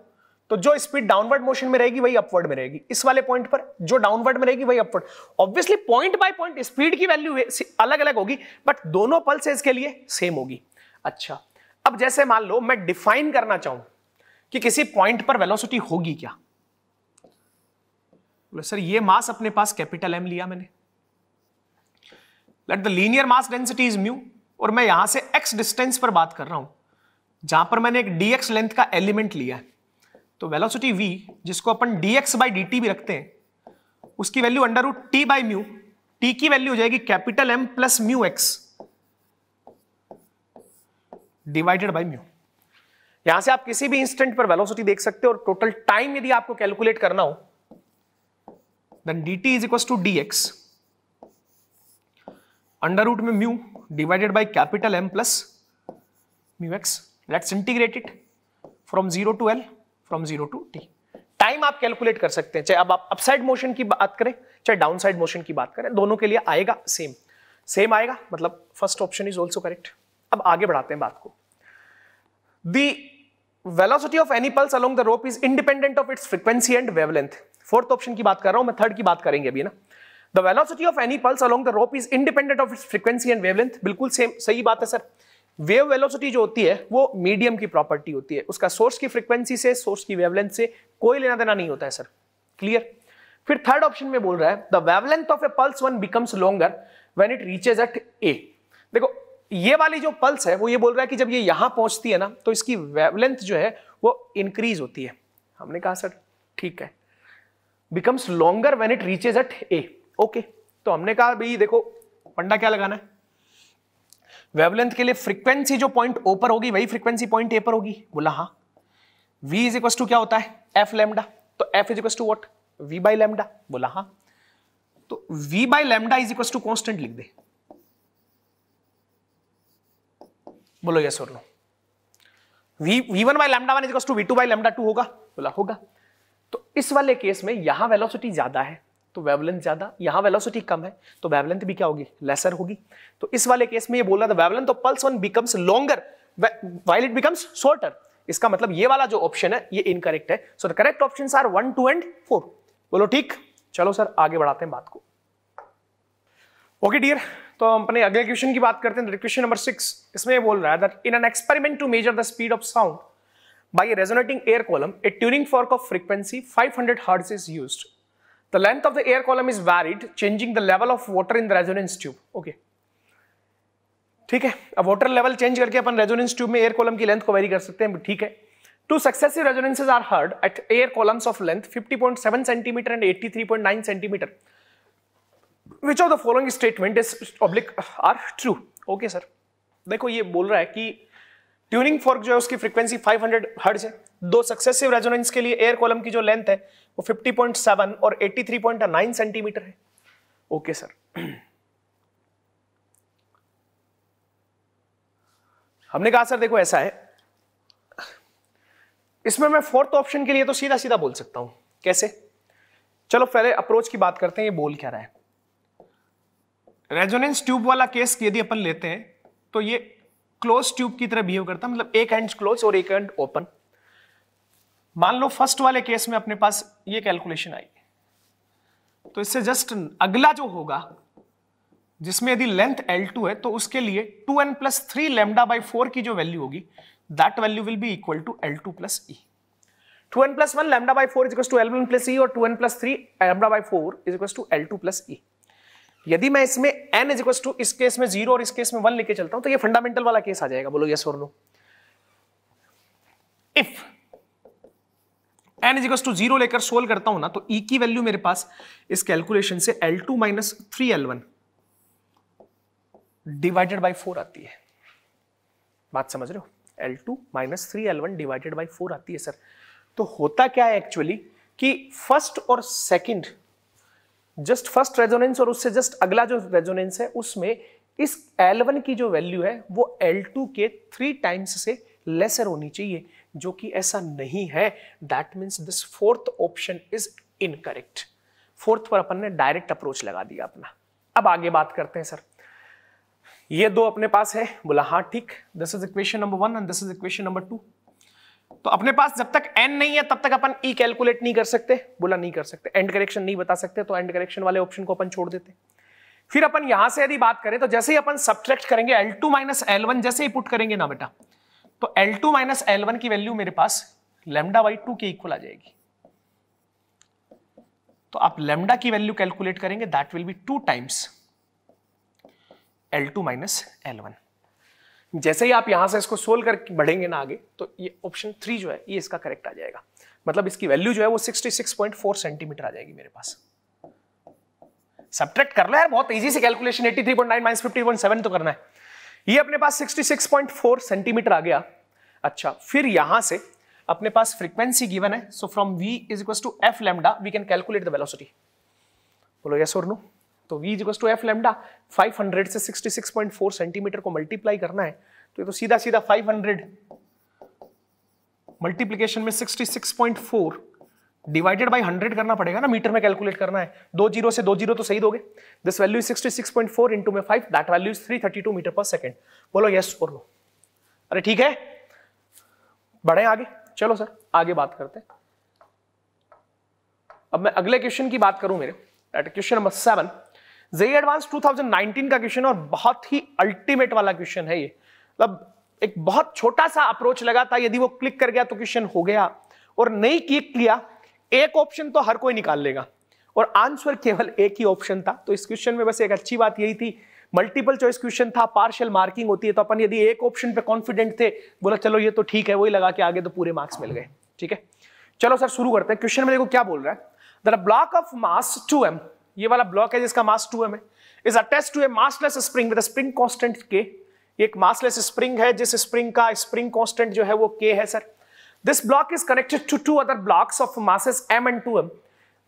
तो जो स्पीड डाउनवर्ड मोशन में रहेगी वही अपवर्ड में रहेगी इस वाले पॉइंट पर जो डाउनवर्ड में रहेगी वही upward obviously point by point speed की वैल्यू अलग अलग होगी बट दोनों पल्सेस के लिए सेम होगी अच्छा अब जैसे मान लो मैं डिफाइन करना चाहूं कि किसी पॉइंट पर वेलोसिटी होगी क्या बोले सर ये मास अपने पास कैपिटल एम लिया मैंने let the linear mass density is mu और मैं यहां से एक्स डिस्टेंस पर बात कर रहा हूं जहां पर मैंने एक डीएक्स लेंथ का एलिमेंट लिया है तो वेलोसिटी वी जिसको अपन D X by D T भी रखते हैं उसकी value under root T by mu T की वैल्यू हो जाएगी capital M plus mu X divided by mu यहां से आप किसी भी इंस्टेंट पर वेलोसिटी देख सकते हो और टोटल टाइम यदि आपको कैलकुलेट करना हो then D T is equal to D X under root में mu divided by capital M plus mu X let's integrate it from zero to L from zero to T time आप calculate कर सकते हैं चाहे अब आप upside motion की बात करें चाहे डाउन साइड मोशन की बात करें दोनों के लिए आएगा सेम सेम आएगा मतलब first option is also correct अब आगे बढ़ाते हैं बात को the velocity of any pulse along the rope is independent of its frequency and wavelength fourth option की बात कर रहा हूं मैं थर्ड की बात करेंगे अभी ना the velocity of any pulse along the rope is independent of its frequency and wavelength बिल्कुल सेम सही बात है सर वेव वेलोसिटी जो होती है वो मीडियम की प्रॉपर्टी होती है उसका सोर्स की फ्रिक्वेंसी से सोर्स की वेवलेंथ से कोई लेना देना नहीं होता है सर क्लियर फिर थर्ड ऑप्शन में बोल रहा है the wavelength of a pulse one becomes longer when it reaches at A देखो ये वाली जो पल्स है वो ये बोल रहा है कि जब ये यहां पहुंचती है ना तो इसकी वेवलेंथ जो है वो इंक्रीज होती है हमने कहा सर ठीक है becomes longer when it reaches at A okay तो हमने कहा भाई देखो पंडा क्या लगाना है वेवलेंथ के लिए फ्रीक्वेंसी जो पॉइंट ओ पर होगी वही फ्रीक्वेंसी पॉइंट ए पर होगी बोला हाँ v इज इक्वस टू क्या होता है एफ लेमडा तो F is equals to what V by lambda बोला हाँ तो v by lambda is equals to constant लिख दे बोलो यस और no v v1 by lambda one is equals to v2 by lambda two होगा बोला होगा तो इस वाले केस में यहां वेलोसिटी ज्यादा है तो वेवलेंथ ज्यादा यहाँ वेलोसिटी कम है तो वेवलेंथ भी क्या होगी लेसर होगी तो इस वाले केस में ये बोल रहा था wavelength of pulse one becomes longer while it becomes shorter इसका मतलब ये वाला जो ऑप्शन है ये इनकरेक्ट है so the correct option are one two and four बोलो ठीक चलो सर आगे बढ़ाते हैं बात को ओके डियर तो हम अपने अगले क्वेश्चन की बात करते हैं क्वेश्चन नंबर सिक्स इसमें ये बोल रहा है that in an experiment to measure the speed of sound by resonating air column a tuning fork of frequency 500 hertz is used The length of the air column is varied, changing the level of water in the resonance tube. Okay. ठीक है अब water level change करके अपन resonance tube में air column की length को vary कर सकते हैं ठीक है two successive resonances are heard at air columns of length 50.7 centimetre and 83.9 centimetre which of the following statement is oblique are true okay sir देखो ये बोल रहा है कि ट्यूनिंग फॉर्क जो है उसकी फ्रीक्वेंसी हंड्रेड हर्ड है दो सक्सेसिव रेजोनेंस के लिए एयर कॉलम की जो लेंथ है वो 50.7 और 83.9 सेंटीमीटर है ओके सर हमने कहा सर देखो ऐसा है इसमें मैं फोर्थ ऑप्शन के लिए तो सीधा सीधा बोल सकता हूं कैसे चलो पहले अप्रोच की बात करते हैं ये बोल क्या रहा है रेजोनेंस ट्यूब वाला केस यदि अपन लेते हैं तो ये क्लोज ट्यूब की तरह बिहेव करता है मतलब एक एंड क्लोज और एक एंड ओपन मान लो फर्स्ट वाले केस में अपने पास ये कैलकुलेशन आई तो इससे जस्ट अगला जो होगा जिसमें यदि लेंथ L2 है तो उसके लिए 2n N plus three lambda by four की जो वैल्यू होगी that value will be equal to L two plus E two N plus one lambda by four is to L one plus E और two N plus three lambda by four is equals to L two plus E यदि मैं इसमें N is equals to इस case में zero और इस case में one लेके चलता हूं तो ये फंडामेंटल वाला केस आ जाएगा बोलो यस और no if N is equals to zero लेकर सोल्व करता हूं ना तो ई e की वैल्यू मेरे पास इस कैलकुलेशन से L two minus three L one divided by four आती है बात समझ रहे हो L two minus three L one divided by four आती है सर तो होता क्या है एक्चुअली कि फर्स्ट और सेकेंड जस्ट फर्स्ट रेजोनेंस और उससे जस्ट अगला जो रेजोनेंस है उसमें इस वन की जो वैल्यू है वो एल टू के थ्री टाइम्स से लेसर होनी चाहिए जो कि ऐसा नहीं है that means this fourth option is incorrect fourth पर अपन ने डायरेक्ट अप्रोच लगा दिया अपना अब आगे बात करते हैं सर ये दो अपने पास है बोला हाँ ठीक this is equation number one and this is equation number two तो अपने पास जब तक एन नहीं है तब तक अपन ई e कैलकुलेट नहीं कर सकते बोला नहीं कर सकते एंड करेक्शन नहीं बता सकते तो एंड करेक्शन वाले ऑप्शन को अपन छोड़ देते फिर अपन यहां से यदि बात करें तो जैसे ही अपन सब्ट्रैक्ट करेंगे L two minus L one जैसे ही पुट करेंगे ना बेटा तो L2 टू माइनस एल की वैल्यू मेरे पास लेमडा बाई टू के इक्वल आ जाएगी तो आप लेमडा की वैल्यू कैलकुलेट करेंगे that will be two times L2 two minus L जैसे ही आप यहां से इसको सोल्व करके बढ़ेंगे ना आगे तो ये ऑप्शन थ्री जो है ये इसका करेक्ट आ जाएगा मतलब इसकी वैल्यू जो है वो 66.4 सेंटीमीटर आ जाएगी मेरे पास सब्ट्रैक्ट कर लो यार बहुत इजी से कैलकुलेशन 83.9 माइनस सेवन तो करना है ये अपने पास 66.4 सेंटीमीटर आ गया अच्छा फिर यहां से अपने पास फ्रीक्वेंसी गिवन है so from V is equal to F lambda we can calculate the velocity बोलो यस और नो तो V is equal to F lambda 500 से 66.4 सेंटीमीटर को मल्टीप्लाई करना है तो ये तो सीधा सीधा 500 मल्टीप्लीकेशन में 66.4 डिवाइडेड बाई हंड्रेड करना पड़ेगा ना मीटर में कैलकुलेट करना है दो जीरो से दो जीरो तो सही दोगे this value is sixty six point four into में five that value is three thirty two metre per second बोलो यस बोलो अरे ठीक है बढ़े आगे चलो सर आगे बात करते अब मैं अगले क्वेश्चन की बात करूं मेरे question number seven JEE advance 2019 का क्वेश्चन और बहुत ही अल्टीमेट वाला क्वेश्चन है ये मतलब एक बहुत छोटा सा अप्रोच लगा था यदि वो क्लिक कर गया तो क्वेश्चन हो गया और नहीं क्लिक किया एक ऑप्शन तो हर कोई निकाल लेगा और आंसर केवल एक ही ऑप्शन था तो इस क्वेश्चन में बस एक अच्छी बात यही थी मल्टीपल चॉइस क्वेश्चन था पार्शियल मार्किंग होती है तो अपन यदि एक ऑप्शन पे कॉन्फिडेंट थे बोला चलो ये तो ठीक है वही लगा के आगे तो पूरे मार्क्स मिल गए ठीक है चलो सर शुरू करते हैं क्वेश्चन में देखो क्या बोल रहा है block of mass two M ये वाला ब्लॉक है जिसका मास टू एम है is attach to a massless spring with spring constant K एक मासलेस स्प्रिंग है जिस स्प्रिंग का स्प्रिंग कॉन्स्टेंट जो है वो के है sir this block is connected to two other blocks of masses M and two M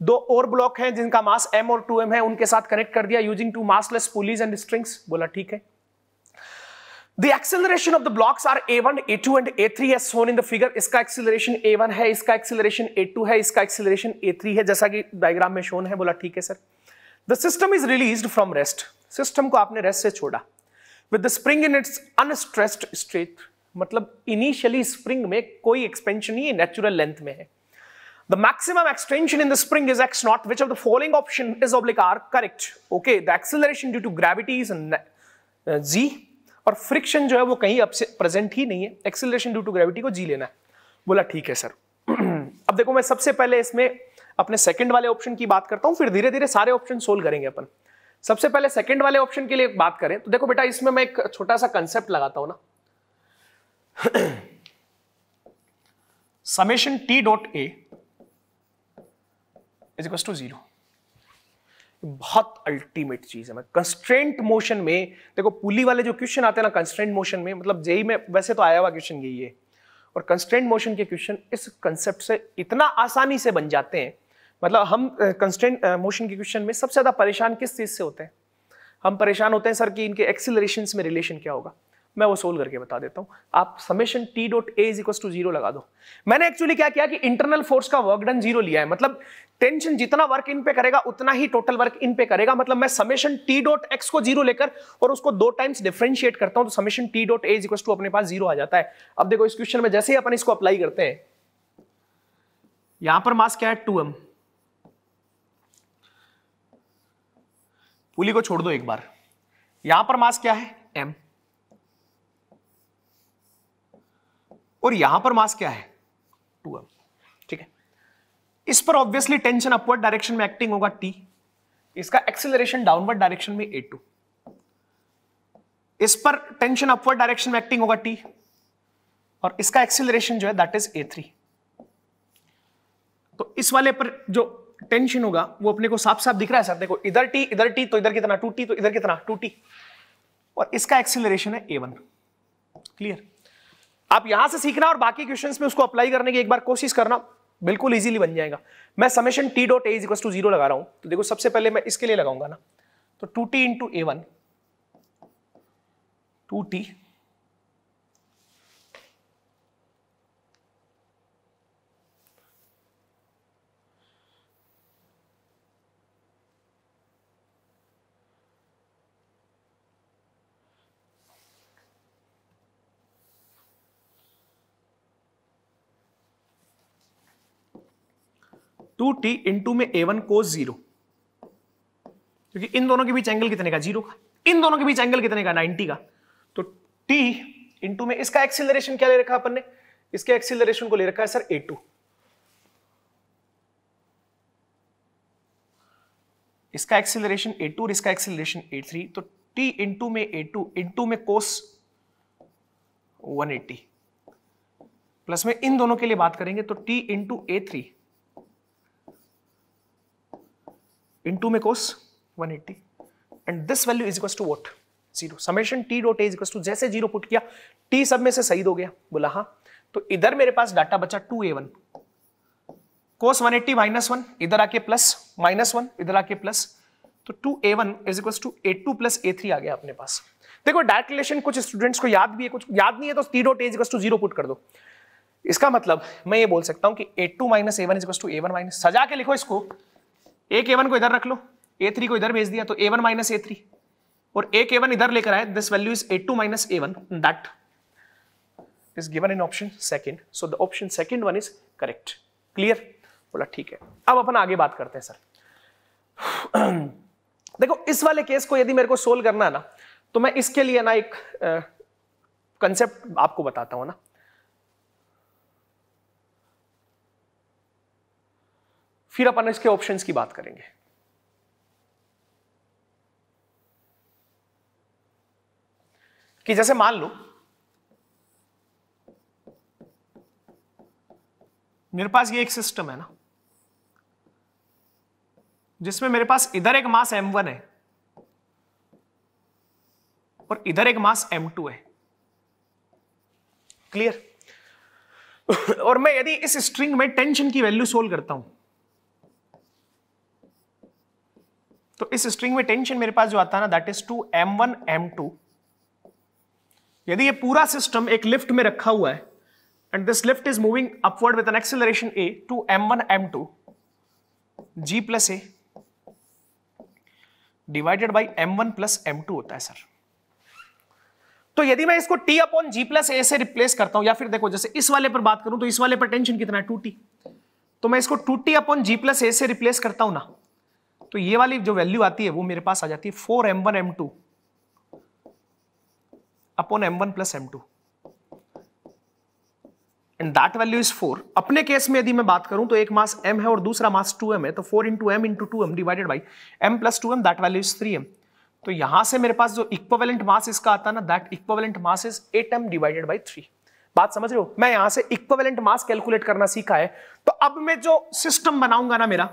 दो और ब्लॉक हैं जिनका मास एम और टू एम है उनके साथ कनेक्ट कर दिया using two massless pulleys and strings बोला ठीक है The acceleration of the blocks are a1, a2 and a3 as shown in the figure. इसका acceleration a1 है इसका acceleration a2 है इसका acceleration a3 है जैसा कि diagram में shown है बोला ठीक है sir. The system is released from rest. System को आपने rest से छोड़ा With the spring in its unstressed state, मतलब इनिशियली स्प्रिंग में कोई एक्सपेंशन नहीं है नेचुरल लेंथ में है The maximum extension in the spring is x naught. Which of the following option is oblique R correct? Okay, the acceleration due to gravity is g uh, और friction जो है वो कहीं अब से प्रेजेंट ही नहीं है एक्सेलरेशन ड्यू टू ग्रेविटी को जी लेना है बोला ठीक है सर अब देखो मैं सबसे पहले इसमें अपने सेकंड वाले ऑप्शन की बात करता हूं फिर धीरे धीरे सारे ऑप्शन सोल्व करेंगे अपन सबसे पहले सेकंड वाले ऑप्शन के लिए बात करें तो देखो बेटा इसमें मैं एक छोटा सा कंसेप्ट लगाता हूं ना summation T dot A is equal to zero बहुत अल्टीमेट चीज है मैं कंस्ट्रेंट मोशन में देखो पुली वाले जो क्वेश्चन आते हैं ना कंस्ट्रेंट मोशन में मतलब जेई में वैसे तो आया हुआ क्वेश्चन यही है और कंस्ट्रेंट मोशन के क्वेश्चन इस कंसेप्ट से इतना आसानी से बन जाते हैं मतलब हम कंस्टेंट मोशन के क्वेश्चन में सबसे ज़्यादा परेशान किस चीज़ से होते हैं हम परेशान होते हैं सर कि इनके एक्सिलरेशन में रिलेशन क्या होगा मैं वो सोल्व करके बता देता हूँ आप summation T dot A is equal to zero लगा दो मैंने एक्चुअली क्या किया कि इंटरनल फोर्स का वर्क डन जीरो लिया है मतलब टेंशन जितना वर्क इन पे करेगा उतना ही टोटल वर्क इन पे करेगा मतलब मैं समेशन टी डॉट एक्स को जीरो लेकर और उसको दो टाइम्स डिफ्रेंशिएट करता हूँ तो summation T dot A is equal to अपने पास जीरो आ जाता है अब देखो इस क्वेश्चन में जैसे ही अपन इसको अप्लाई करते हैं यहां पर मास क्या है टू एम पुली को छोड़ दो एक बार यहां पर मास क्या है एम और यहां पर मास क्या है टू ठीक है इस पर ऑब्वियसली टेंशन अपवर्ड डायरेक्शन में एक्टिंग होगा टी इसका एक्सिलरेशन डाउनवर्ड डायरेक्शन में ए टू इस पर टेंशन अपवर्ड डायरेक्शन में एक्टिंग होगा टी और इसका एक्सिलरेशन जो है दैट इज ए थ्री तो इस वाले पर जो टेंशन होगा वो अपने को साफ साफ दिख रहा है सर देखो इधर टी इधर टी तो इधर कितना टू टी तो इधर कितना टू टी और इसका एक्सिलरेशन है ए वन क्लियर आप यहां से सीखना और बाकी क्वेश्चंस में उसको अप्लाई करने की एक बार कोशिश करना बिल्कुल इजीली बन जाएगा मैं summation T dot A equal to zero लगा रहा हूं तो देखो सबसे पहले मैं इसके लिए लगाऊंगा ना तो two T into A one two T two T into में ए वन कोस जीरो क्योंकि इन दोनों के बीच एंगल कितने का जीरो का इन दोनों के बीच एंगल कितने का नाइनटी का तो टी इंटू में इसका एक्सिलरेशन क्या ले रखा अपन ने इसके एक्सिलरेशन को ले रखा है सर ए टू इसका एक्सिलरेशन ए टू और इसका एक्सिलरेशन ए थ्री तो टी इंटू में ए टू इंटू में कोस 180 प्लस में इन दोनों के लिए बात करेंगे तो T into A three into my cos 180 and this value is equal to what zero summation T dot A is two जैसे जीरो पुट किया टी सब में से सही हो गया बोला हाँ तो इधर मेरे पास डाटा बचा two A one cos one eighty minus one इधर आके प्लस माइनस वन इधर आके प्लस तो two A one is equal to A two plus A three आ गया अपने पास देखो डायरेक्ट रिलेशन कुछ स्टूडेंट्स को याद भी है कुछ याद नहीं है तो T dot A is two zero put कर दो इसका मतलब मैं ये बोल सकता हूं कि a2 two a1 A one is two A सजा के लिखो इसको एक ए वन को इधर रख लो ए थ्री को इधर भेज दिया तो A one minus A three और एक ए वन इधर लेकर आए this value is A two minus A one that is given in option second so the option second one is correct clear बोला ठीक है अब अपन आगे बात करते हैं सर देखो इस वाले केस को यदि मेरे को सोल्व करना है ना तो मैं इसके लिए ना एक कंसेप्ट आपको बताता हूं ना फिर अपन इसके ऑप्शन की बात करेंगे कि जैसे मान लो मेरे पास ये एक सिस्टम है ना जिसमें मेरे पास इधर एक मास m1 है और इधर एक मास m2 है क्लियर और मैं यदि इस स्ट्रिंग में टेंशन की वैल्यू सोल्व करता हूं तो इस स्ट्रिंग में टेंशन मेरे पास जो आता है ना that is two M one M two यदि ये पूरा सिस्टम एक लिफ्ट में रखा हुआ है and this lift is moving upward with an acceleration A two M one M two G plus A divided by M one plus M two होता है सर तो यदि मैं इसको T upon G plus A से replace करता हूं या फिर देखो जैसे इस वाले पर बात करूं तो इस वाले पर टेंशन कितना है टू तो मैं इसको two T upon G plus A से रिप्लेस करता हूं ना तो ये वाली जो वैल्यू आती है वो मेरे पास आ जाती है four M one M two upon M one plus M two and that value is four अपने केस में यदि मैं बात करूं तो एक मास m है और दूसरा मास 2m है तो 4 into M into two M divided by M plus two M that value is three M तो यहां से मेरे पास जो इक्वेलेंट मास इसका आता ना that equivalent mass is eight M divided by three बात समझ रहे हो मैं यहां से इक्वेलेंट मास कैलकुलेट करना सीखा है तो अब मैं जो सिस्टम बनाऊंगा ना मेरा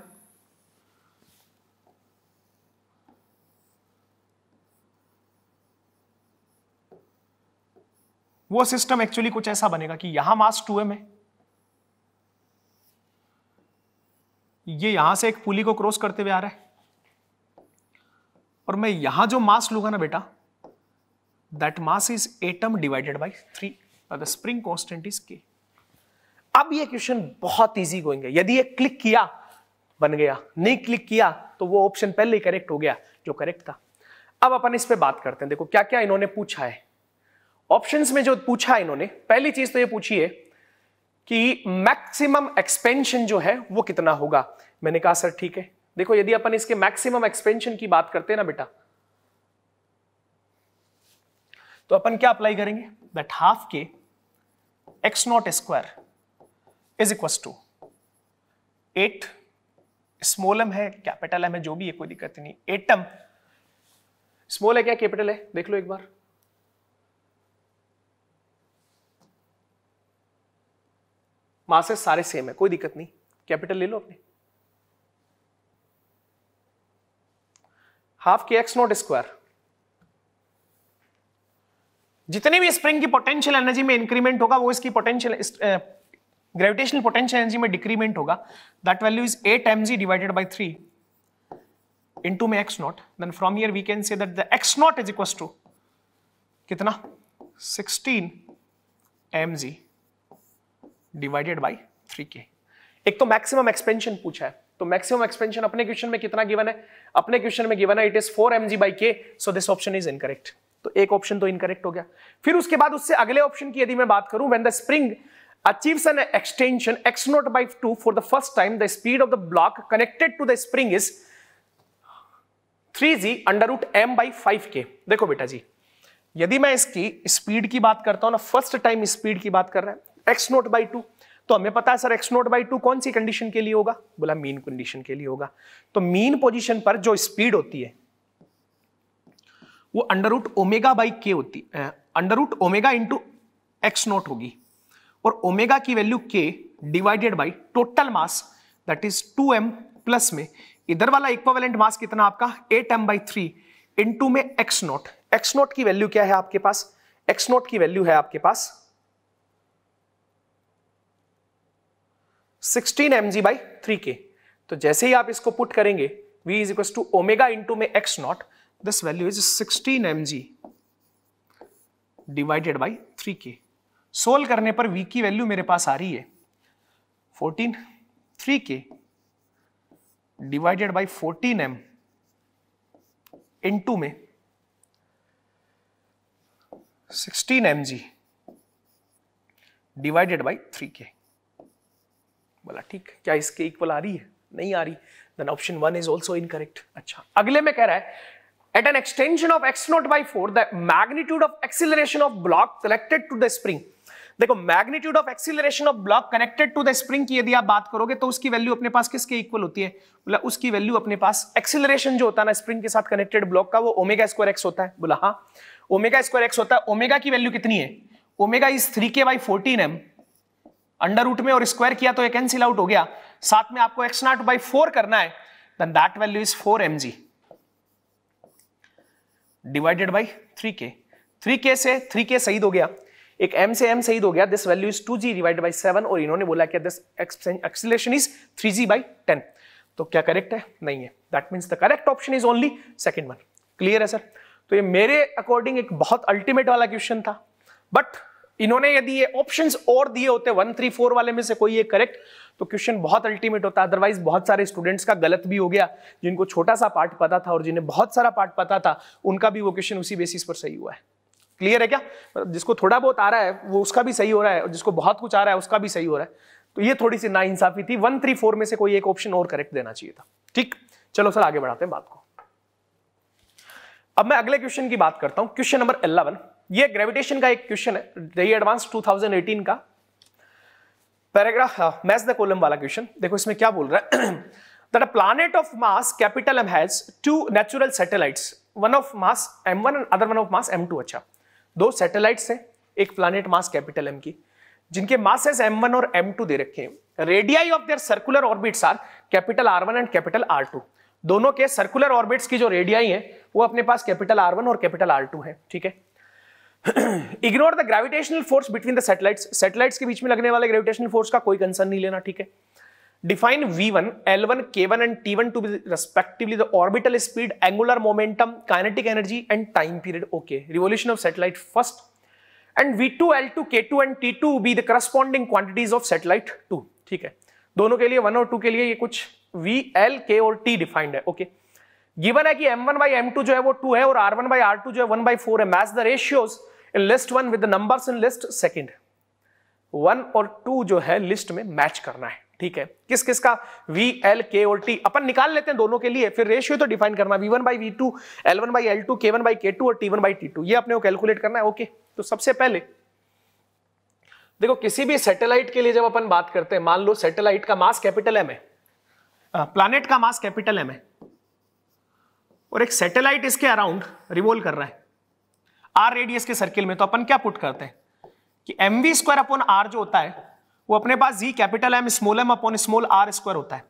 वो सिस्टम एक्चुअली कुछ ऐसा बनेगा कि यहां मास एम है ये यहां से एक पुली को क्रॉस करते हुए आ रहा है और मैं यहां जो मास लूंगा ना बेटा that mass is eight M divided by three the spring constant is K अब ये क्वेश्चन बहुत इजी गोइंग है यदि ये क्लिक किया बन गया नहीं क्लिक किया तो वो ऑप्शन पहले ही करेक्ट हो गया जो करेक्ट था अब अपन इस पे बात करते हैं देखो क्या क्या इन्होंने पूछा है ऑप्शंस में जो पूछा इन्होंने पहली चीज तो ये पूछी है कि मैक्सिमम एक्सपेंशन जो है वो कितना होगा मैंने कहा सर ठीक है देखो यदि अपन इसके मैक्सिमम एक्सपेंशन की बात करते हैं ना बेटा तो अपन क्या अप्लाई करेंगे that half K X naught square is equal to eight small M है कैपिटल एम है जो भी है कोई दिक्कत नहीं एटम स्मॉल है क्या कैपिटल है देख लो एक बार मासेस सारे सेम है कोई दिक्कत नहीं कैपिटल ले लो अपने half K X naught square जितने भी स्प्रिंग की पोटेंशियल एनर्जी में इंक्रीमेंट होगा वो इसकी पोटेंशियल ग्रेविटेशनल पोटेंशियल एनर्जी में डिक्रीमेंट होगा that value is eight M G divided by three into में X naught then from here we can say that the X naught is equal to कितना sixteen M G divided by three K एक तो maximum expansion पूछा है तो maximum expansion अपने question में कितना गिवन है अपने क्वेश्चन में गिवन है it is four M G by K so this option is incorrect तो एक ऑप्शन तो इनकरेक्ट हो गया फिर उसके बाद उससे अगले ऑप्शन की यदि मैं बात करूं when the spring an extension X naught by two for the first time the speed of the block connected to the spring is three G under root M by five K देखो बेटा जी यदि मैं इसकी speed की बात करता हूं ना फर्स्ट टाइम स्पीड की बात कर रहा है एक्स नोट बाई टू तो हमें पता है sir X naught by two कौन सी कंडीशन के लिए होगा बोला मीन कंडीशन के लिए होगा तो मीन पोजिशन पर जो स्पीड होती है वो under root omega by K होती है under root omega into X naught होगी और ओमेगा की value K divided by total mass that is two M plus में इधर वाला इक्वावेलेंट मास कितना आपका eight M by three into में एक्स नोट एक्स नोट की वैल्यू क्या है आपके पास एक्स नोट की वैल्यू है आपके पास sixteen M G by three K तो जैसे ही आप इसको पुट करेंगे v is equal to omega into में X naught this value is sixteen M G divided by three K solve करने पर v की वैल्यू मेरे पास आ रही है fourteen three K divided by fourteen M into में sixteen M G divided by three K बोला ठीक क्या इसके इक्वल आ रही है नहीं आ रही then option one is also incorrect अच्छा अगले में कह रहा है eight an extension of X naught by four the magnitude of acceleration of block collected to the spring देखो magnitude of acceleration of block connected to the spring की यदि आप बात करोगे तो उसकी वैल्यू अपने पास किसके इक्वल होती है बोला उसकी वैल्यू अपने पास एक्सिलेशन जो होता है ना स्प्रिंग के साथ कनेक्टेड ब्लॉक का वो ओमेगा स्क्वायर एक्स होता है बोला हाँ ओमेगा स्क्वायर एक्स होता है ओमेगा की वैल्यू कितनी है omega is three K by fourteen M under root में और स्क्वायर किया तो ये कैंसिल आउट हो गया साथ में आपको एक्स नॉट बाई फोर करना है then that value is four M G divided by three K three K से थ्री के सही हो गया एक m से m सही हो गया this value is two G divide by seven और इन्होंने बोला कि this acceleration is three G by ten तो क्या करेक्ट है नहीं है that means the correct option is only second one clear है सर तो ये मेरे अकॉर्डिंग एक बहुत अल्टीमेट वाला क्वेश्चन था बट इन्होंने यदि ये ऑप्शंस और दिए होते वन थ्री फोर वाले में से कोई एक करेक्ट तो क्वेश्चन बहुत अल्टीमेट होता अदरवाइज बहुत सारे स्टूडेंट्स का गलत भी हो गया जिनको छोटा सा पार्ट पता था और जिन्हें बहुत सारा पार्ट पता था उनका भी वो क्वेश्चन उसी बेसिस पर सही हुआ है क्लियर है क्या मतलब जिसको थोड़ा बहुत आ रहा है वो उसका भी सही हो रहा है और जिसको बहुत कुछ आ रहा है उसका भी सही हो रहा है तो ये थोड़ी सी नाइंसाफी थी वन थ्री फोर में से कोई एक ऑप्शन और करेक्ट देना चाहिए था ठीक चलो सर आगे बढ़ाते हैं बात को अब मैं अगले क्वेश्चन की बात करता हूं क्वेश्चन नंबर इलेवन ये ग्रेविटेशन का एक क्वेश्चन है रही एडवांस 2018 का पैराग्राफ मैच द कोलम वाला क्वेश्चन देखो इसमें क्या बोल रहा है planet of mass capital M has two natural satellite one of mass M one and other one of mass M two अच्छा दो सैटेलाइट्स हैं एक प्लानट मास कैपिटल एम की जिनके मासेस m1 और m2 दे रखे हैं radii of their circular orbits are capital r1 and capital r2 दोनों के सर्कुलर ऑर्बिट्स की जो रेडियाई है वो अपने पास कैपिटल r1 और कैपिटल r2 है ठीक है ignore the gravitational force between the satellites satellites के बीच में लगने वाले ग्रेविटेशनल फोर्स का कोई कंसर्न नहीं लेना ठीक है define V one L one K one and T one to be respectively orbital speed angular momentum kinetic energy and time period okay revolution of satellite first and V two L two K two and T two be the corresponding quantities of satellite two ठीक है दोनों के लिए one और to के लिए ये कुछ वी एल के और टी डिफाइंड है ओके okay. गिवन है कि M1 by M2 जो है वो 2 है और R1 by R2 जो है 1 by 4 है match the ratios in list one with numbers in list second one और टू जो है लिस्ट में मैच करना है ठीक है किस किस का v l k और t अपन निकाल लेते हैं दोनों के लिए फिर रेशियो तो डिफाइन करना v1 one by V two L one by L two K one by K two और t1 one by T to ये अपने को कैलकुलेट करना है ओके तो सबसे पहले देखो किसी भी सैटेलाइट के लिए जब अपन बात करते हैं मान लो सैटेलाइट का मास कैपिटल एम है प्लानिट का मास कैपिटल एम है और एक सैटेलाइट इसके अराउंड रिवोल्व कर रहा है आर रेडियस के सर्किल में तो अपन क्या पुट करते हैं कि M we square upon R जो होता है वो अपने पास G capital M small M upon small R square होता है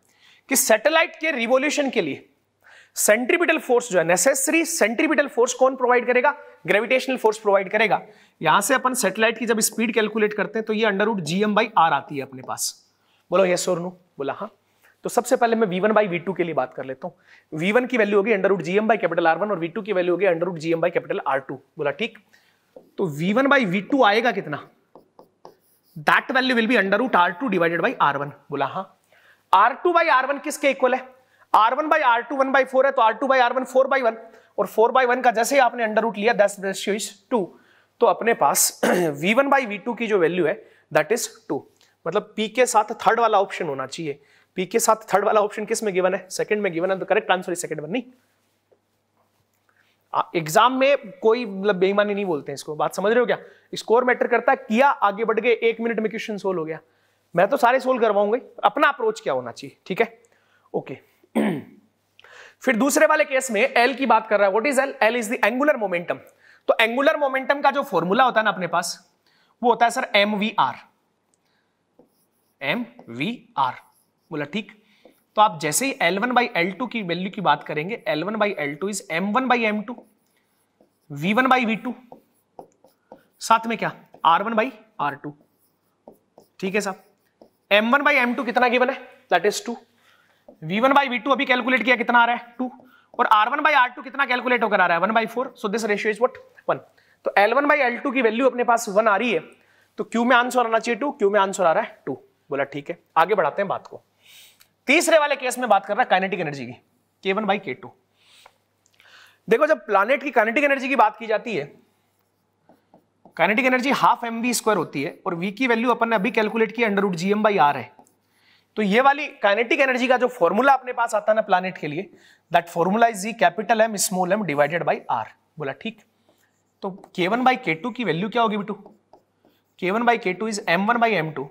कि सैटेलाइट के रिवोल्यूशन के लिए सेंट्रीपिटल फोर्स जो है नेसेसरी सेंट्रीपिटल फोर्स कौन प्रोवाइड करेगा ग्रेविटेशनल फोर्स प्रोवाइड करेगा यहां से अपन सैटेलाइट की जब स्पीड कैलकुलेट करते हैं तो ये under root G M by R आती है अपने पास बोलो यस और नो बोला हाँ तो सबसे पहले मैं V one by V two के लिए बात कर लेता हूँ वन की वैल्यू होगी under root G M by capital R one और वी टू की वैल्यू होगी under root G M by capital R two बोला ठीक तो V one by V two आएगा कितना that value will be under root R two divided by R one बोला हाँ R two by R one किसके equal है R one by R two one by four है तो R two by R one four by one और four by one का जैसे ही आपने अंडर रूट लिया दस रेशियोज टू तो अपने पास V one by V two की जो वैल्यू है दैट इज टू मतलब पी के साथ थर्ड वाला ऑप्शन होना चाहिए पी के साथ थर्ड वाला ऑप्शन किस में गिवन है सेकंड में गिवन है तो correct answer is second one नहीं एग्जाम में कोई मतलब बेईमानी नहीं बोलते हैं इसको बात समझ रहे हो क्या स्कोर मैटर करता है किया आगे बढ़ गए एक मिनट में क्वेश्चन सोल्व हो गया मैं तो सारे सोल्व करवाऊंगा अपना अप्रोच क्या होना चाहिए ठीक है ओके फिर दूसरे वाले केस में एल की बात कर रहा है what is L L is the angular momentum तो एंगुलर मोमेंटम का जो फॉर्मूला होता है ना अपने पास वो होता है sir M V R M V R बोला ठीक तो आप जैसे ही L1 वन बाई एल की वैल्यू की बात करेंगे L1 one by L two is M one by M two V one by V two साथ में क्या R1 one by R to ठीक है साहब M1 one by M two कितना गिवन है that is two V one by V two अभी calculate किया कितना आ रहा है टू और R one by R two कितना कैलकुलेट होकर आ रहा है one by four so this ratio is what one तो L one by L two की वैल्यू अपने पास वन आ रही है तो क्यू में आंसर आना चाहिए टू क्यू में आंसर आ रहा है टू बोला ठीक है आगे बढ़ाते हैं बात को तीसरे वाले केस में बात कर रहा है काइनेटिक एनर्जी की के वन बाई के टू देखो जब प्लानिट की काइनेटिक एनर्जी की बात की जाती है kinetic energy half M we square होती है और वी की वैल्यू अपन ने अभी कैलकुलेट की under root G M by R है तो ये वाली काइनेटिक एनर्जी का जो फॉर्मूला अपने पास आता है ना प्लानिट के लिए that formula is G capital M small M divided by R बोला ठीक तो K one by K two की वैल्यू क्या होगी बिटू K one by K two is M one by M two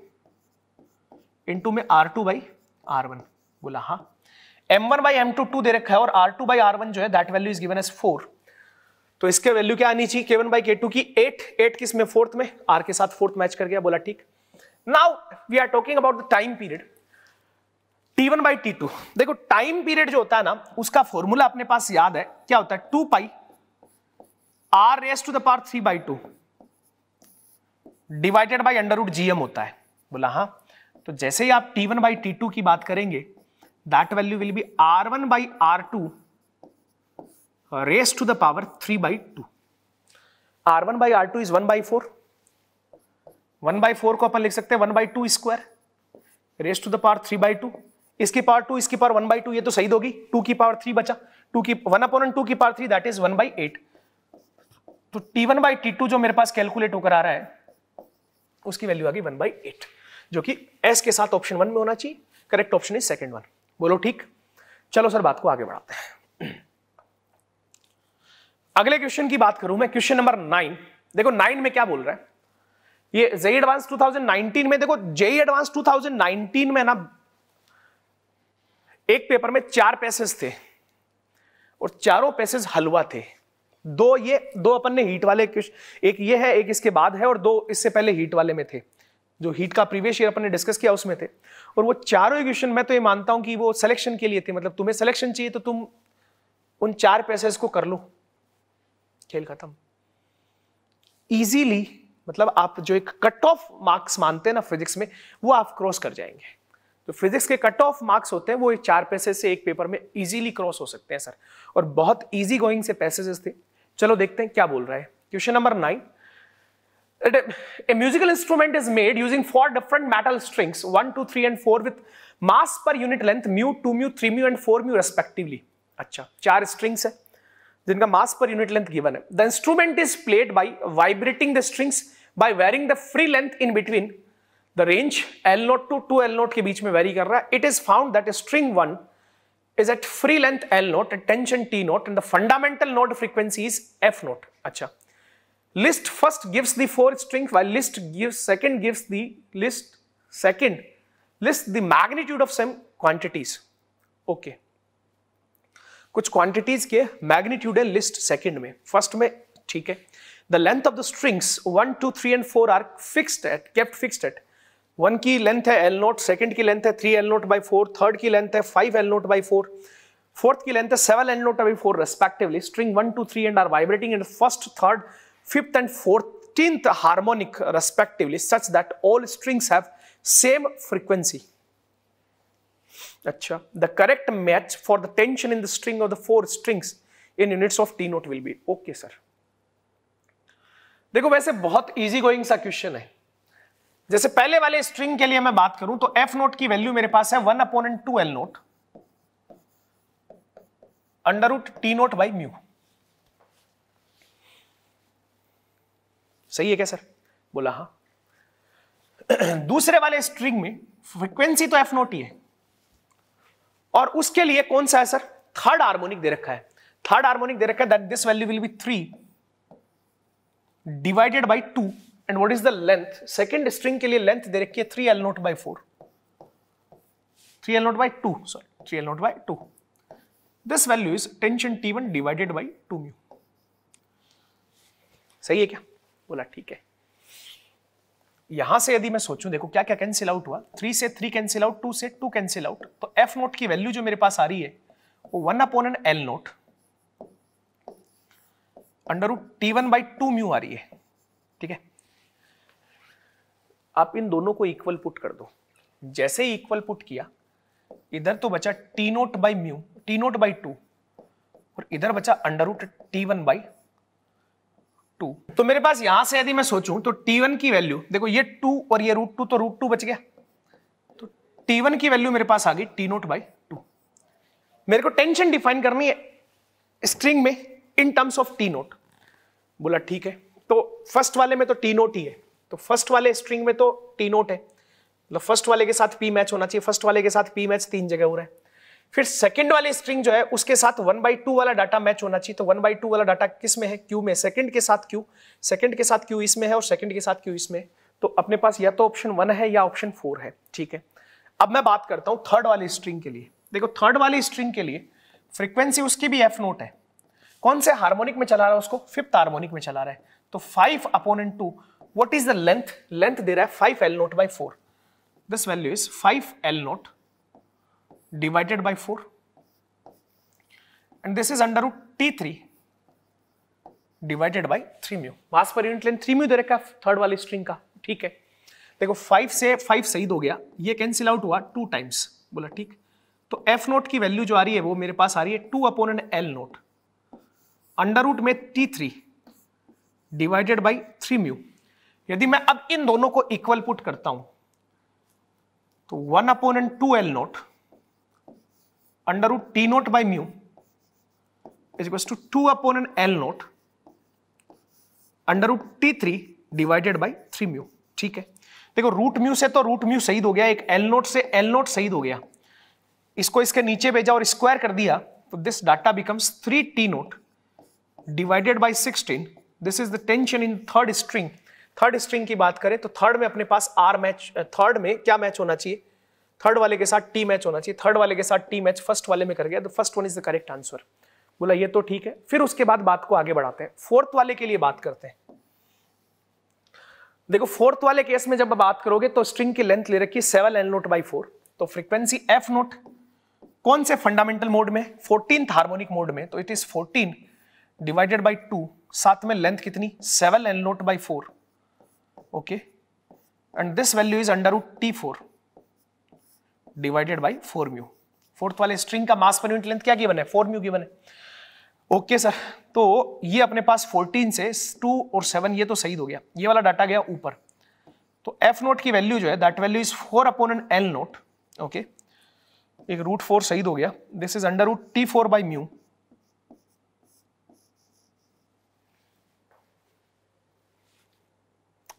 into में R two by R one बोला हाँ M one by M two two दे रखा है और R two by R one जो है that value is given as four तो इसके वैल्यू क्या आनी चाहिए K one by K two की एट एट किस में फोर्थ में आर के साथ फोर्थ मैच कर गया बोला ठीक now we are talking about the time period T one by T two देखो टाइम पीरियड जो होता है ना उसका फॉर्मूला अपने पास याद है क्या होता है two pi R raise to the power three by two divided by under root G M होता है बोला हाँ तो जैसे ही आप T one by T two की बात करेंगे that value will be R one by R two raise to the power three by two R one by R two is one by four one by four को अपन लिख सकते हैं one by to square raise to the power three by two इसकी power two इसकी power one by two ये तो सही होगी टू की पावर थ्री बचा टू की वन अपॉन टू की power three that is one by eight तो T one by T two जो मेरे पास कैलकुलेट होकर आ रहा है उसकी वैल्यू आ गई वन बाई एट जो कि एस के साथ ऑप्शन वन में होना चाहिए correct option is second one बोलो ठीक चलो सर बात को आगे बढ़ाते हैं अगले क्वेश्चन की बात करूं मैं क्वेश्चन नंबर नाइन देखो नाइन में क्या बोल रहा है ये जेई एडवांस 2019 में देखो जेई एडवांस 2019 में ना एक पेपर में चार पैसेज थे और चारों पैसेज हलवा थे दो ये दो अपन ने हीट वाले एक ये है एक इसके बाद है और दो इससे पहले हीट वाले में थे जो हीट का प्रीवियस ईयर अपन ने डिस्कस किया उसमें थे और वो चारों इक्वेशन मैं तो ये मानता हूँ कि वो सिलेक्शन के लिए थे मतलब तुम्हें सिलेक्शन चाहिए तो तुम उन चार पैसे को कर लो खेल खत्म इजीली मतलब आप जो एक कट ऑफ मार्क्स मानते हैं ना फिजिक्स में वो आप क्रॉस कर जाएंगे तो फिजिक्स के कट ऑफ मार्क्स होते हैं वो एक चार पैसेज से एक पेपर में इजीली क्रॉस हो सकते हैं सर और बहुत ईजी गोइंग से पैसेजेस थे चलो देखते हैं क्या बोल रहा है question number nine a, musical instrument is made using four different metal strings one, two, three, and 4 with mass per unit length mu 2 mu 3 mu and 4 mu respectively acha char strings hai jinka mass per unit length given hai the instrument is played by vibrating the strings by varying the free length in between the range l note to 2 l note ke beech mein vary kar raha it is found that a string 1 is at free length l note a tension t note and the fundamental note frequency is f note acha list first gives the four strings while list gives second gives the list second list the magnitude of some quantities okay Which quantities ke magnitude hai list second mein first mein theek the length of the strings 1 2 3 and 4 are fixed at kept fixed at one key length hai l note second key length hai 3 l note by 4 third key length hai 5 l note by 4 fourth key length hai 7 l note by 4 respectively string 1 2 3 and are vibrating in first third fifth and fourteenth harmonic respectively such that all strings have same frequency. Achha. The correct match for the tension in the string of the four strings in units of T note will be okay sir. देखो वैसे बहुत easy going सा question है जैसे पहले वाले string के लिए मैं बात करूं तो एफ नोट की वैल्यू मेरे पास है one upon two L naught under root T naught by mu सही है क्या सर बोला हाँ दूसरे वाले स्ट्रिंग में फ्रीक्वेंसी तो एफ नोट ही है और उसके लिए कौन सा है सर थर्ड हार्मोनिक दे रखा है थर्ड हार्मोनिक दे रखा है that this value will be three divided by two and what is the length second string के लिए लेंथ दे रखी है three L naught by four three L naught by two sorry three L naught by two this value is tension T one divided by two mu सही है क्या बोला ठीक है यहां से यदि मैं सोचूं देखो क्या क्या कैंसिल आउट हुआ थ्री से थ्री कैंसिल आउट टू से टू कैंसिल आउट तो एफ नोट की वैल्यू जो मेरे पास आ रही है वो one upon n L naught under root T one by two mu आ रही है ठीक है आप इन दोनों को इक्वल पुट कर दो जैसे ही इक्वल पुट किया इधर तो बचा T naught by mu T naught by two और इधर बचा under root T one by two तो मेरे पास यहां से यदि मैं सोचूं तो टी वन की वैल्यू देखो ये टू और ये रूट टू तो रूट टू बच गया तो टी वन की वैल्यू मेरे पास आ गई टी नोट बाई टू मेरे को टेंशन डिफाइन करनी है स्ट्रिंग में in terms of T naught बोला ठीक है तो फर्स्ट वाले में तो टी नोट ही है तो फर्स्ट वाले स्ट्रिंग में तो टी नोट है मतलब फर्स्ट वाले के साथ पी मैच होना चाहिए फर्स्ट वाले के साथ पी मैच तीन जगह हो रहा है फिर सेकंड वाले स्ट्रिंग जो है उसके साथ वन बाई टू वाला डाटा मैच होना चाहिए तो वन बाई टू वाला डाटा किस में है क्यू में सेकंड के साथ क्यू सेकंड के साथ क्यू इसमें है और सेकंड के साथ क्यू इसमें तो अपने पास या तो ऑप्शन वन है या ऑप्शन फोर है ठीक है अब मैं बात करता हूं थर्ड वाली स्ट्रिंग के लिए देखो थर्ड वाली स्ट्रिंग के लिए फ्रिक्वेंसी उसकी भी एफ नोट है कौन से हार्मोनिक में चला रहा है उसको फिफ्थ हार्मोनिक में चला रहा है तो five opponent two what is the length length दे रहा है five L naught by four this value is five L naught divided by 4 and this is under root t3 divided by three mu mass per unit length three mu दे रखा third वाली string का ठीक है देखो five से five शहीद हो गया ये कैंसिल आउट हुआ टू टाइम्स बोला ठीक तो एफ नोट की वैल्यू जो आ रही है वो मेरे पास आ रही है two upon n L naught under root में T three divided by three mu यदि मैं अब इन दोनों को इक्वल पुट करता हूं तो one upon two L naught under root T naught by mu is equal to two upon n L naught under root T three divided by three mu ठीक है देखो रूट म्यू से तो root mu सही हो गया एक L naught से एल नोट सही हो गया इसको इसके नीचे भेजा और स्क्वायर कर दिया तो this data becomes three T naught divided by sixteen this is the tension in third string third string की बात करें तो थर्ड में अपने पास आर मैच थर्ड में क्या मैच होना चाहिए थर्ड वाले के साथ टी मैच होना चाहिए थर्ड वाले के साथ टी मैच फर्स्ट वाले में कर गया तो first one is the correct answer बोला ये तो ठीक है फिर उसके बाद बात को आगे बढ़ाते हैं फोर्थ वाले के लिए बात करते हैं देखो फोर्थ वाले केस में जब बात करोगे तो स्ट्रिंग की लेंथ ले रखी है seven L naught by four तो फ्रीक्वेंसी एफ नोट कौन से फंडामेंटल मोड में फोर्टीन हार्मोनिक मोड में तो it is fourteen divided by two साथ में लेंथ कितनी seven L naught by four okay and this value is under root T four divided by four mu fourth वाले string का mass per unit length क्या given है four mu given है okay okay, sir तो ये अपने पास 14 से 2 और 7 ये तो सही हो गया ये वाला डाटा गया ऊपर तो एफ नोट की वैल्यू जो है that value is four upon n L naught okay एक रूट फोर सही हो गया this is under root T four by mu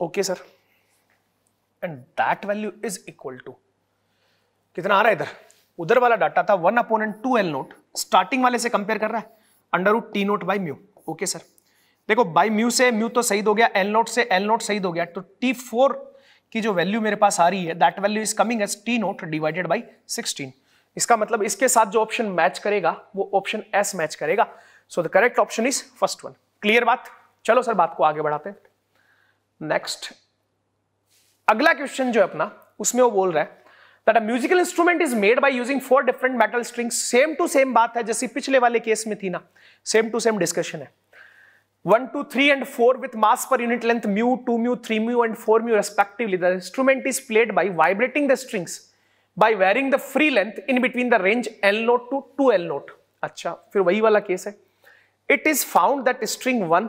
okay sir and that value is equal to कितना आ रहा है इधर उधर वाला डाटा था one upon two L naught starting वाले से कंपेयर कर रहा है under root T naught by mu okay sir देखो बाई म्यू से म्यू तो सही हो गया एल नोट से एल नोट सही हो गया तो टी फोर की जो वैल्यू मेरे पास आ रही है that value is coming as T naught divided by sixteen इसका मतलब इसके साथ जो ऑप्शन मैच करेगा वो ऑप्शन एस मैच करेगा so the correct option is first one clear बात चलो सर बात को आगे बढ़ाते नेक्स्ट अगला क्वेश्चन जो है अपना उसमें वो बोल रहा है that a musical instrument is made by using four different metal string same to same बात है जैसे पिछले वाले केस में थी ना सेम टू सेम डिस्कशन है one two three and four with mass per unit length mu two mu three mu and four mu respectively the instrument is played by vibrating the strings by varying the free length in between the range L note to two L naught अच्छा फिर वही वाला case है it is found that string one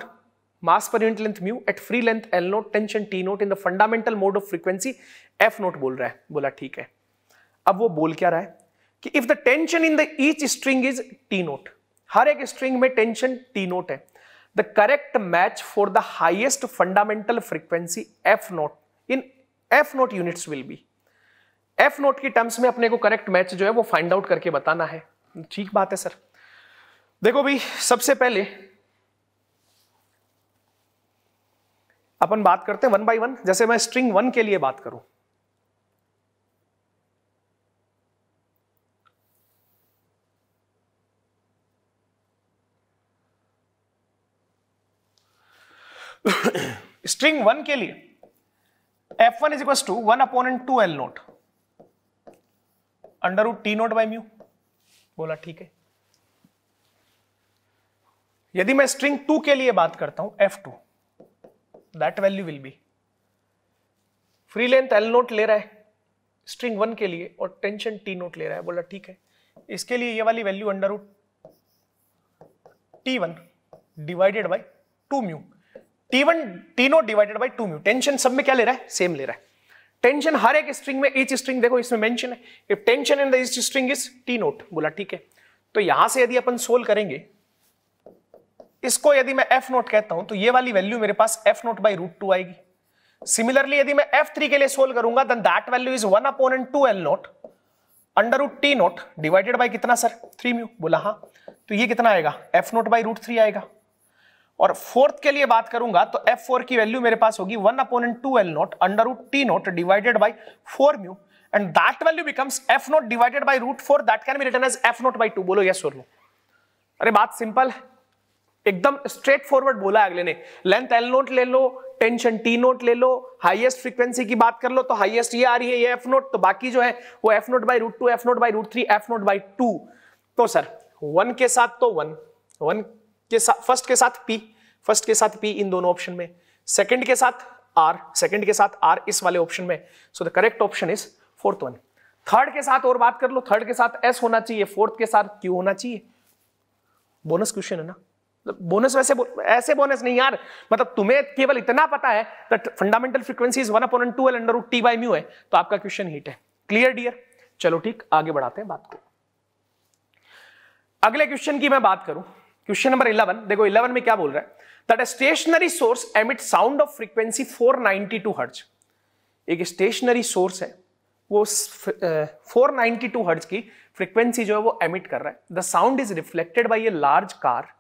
mass per unit length mu at free length L naught tension T naught in the fundamental mode of frequency F naught बोल रहा है बोला ठीक है अब वो बोल क्या रहा है कि if the tension in the each string is T naught हर एक स्ट्रिंग में टेंशन टी नोट है the correct match for the highest fundamental frequency F naught in F naught units will be F naught की terms में अपने को correct match जो है वो फाइंड आउट करके बताना है ठीक बात है सर देखो भाई सबसे पहले अपन बात करते हैं वन बाय वन जैसे मैं स्ट्रिंग वन के लिए बात करूं स्ट्रिंग वन के लिए F one is equal to one opponent two L naught under root T naught by mu बोला ठीक है यदि मैं स्ट्रिंग टू के लिए बात करता हूं F two that value will be free length L naught ले रहा है स्ट्रिंग वन के लिए और टेंशन टी नोट ले रहा है बोला ठीक है इसके लिए ये वाली value under root T one divided by two mu T one T naught divided by two mu tension सब में क्या ले रहा है सेम ले रहा है टेंशन हर एक स्ट्रिंग में ईच स्ट्रिंग देखो इसमें मेंशन है if tension in the each string is T naught बोला ठीक है तो यहां से यदि अपन सोल्व करेंगे इसको यदि मैं एफ नोट कहता हूं तो ये वाली वैल्यू मेरे पास F naught by root two आएगी सिमिलरली यदि मैं एफ थ्री के लिए सोल्व करूंगा then that value is one upon and two L naught under root T naught divided by कितना सर थ्री म्यू बोला हाँ तो ये कितना आएगा F naught by root three आएगा और फोर्थ के लिए बात करूंगा तो एफ फोर की वैल्यू मेरे पास होगी one opponent two L naught under root T naught divided by four mu and that value becomes F naught divided by root four that can be written as F naught by two बोलो yes और no अरे बात simple है एकदम straight forward बोला है अगले ने लेंथ एल नोट ले लो टेंशन टी नोट ले लो हाईएस्ट फ्रीक्वेंसी की बात कर लो तो हाईएस्ट ये आ रही है ये एफ नोट तो बाकी जो है वो F naught by root two F naught by root three F naught by two तो सर वन के साथ तो वन वन के साथ फर्स्ट के साथ पी फर्स्ट के साथ पी इन दोनों ऑप्शन में सेकंड के साथ आर सेकंड के साथ आर इस वाले ऑप्शन में so the correct option is fourth one third के साथ और बात कर लो थर्ड के साथ एस होना चाहिए फोर्थ के साथ क्यू होना चाहिए बोनस क्वेश्चन है ना बोनस मतलब वैसे बो, ऐसे बोनस नहीं यार मतलब तुम्हें केवल इतना पता है that fundamental frequency is 1 upon two L under T by mu है तो आपका क्वेश्चन हिट है क्लियर डियर चलो ठीक आगे बढ़ाते हैं बात को अगले क्वेश्चन की मैं बात करूं क्वेश्चन नंबर 11 देखो 11 में क्या बोल रहा है that a stationary source emit sound of frequency 492 hertz एक स्टेशनरी सोर्स है वो फोर नाइनटी टू हर्ट्ज की फ्रीक्वेंसी जो है वो एमिट कर रहा है the sound is reflected by a large car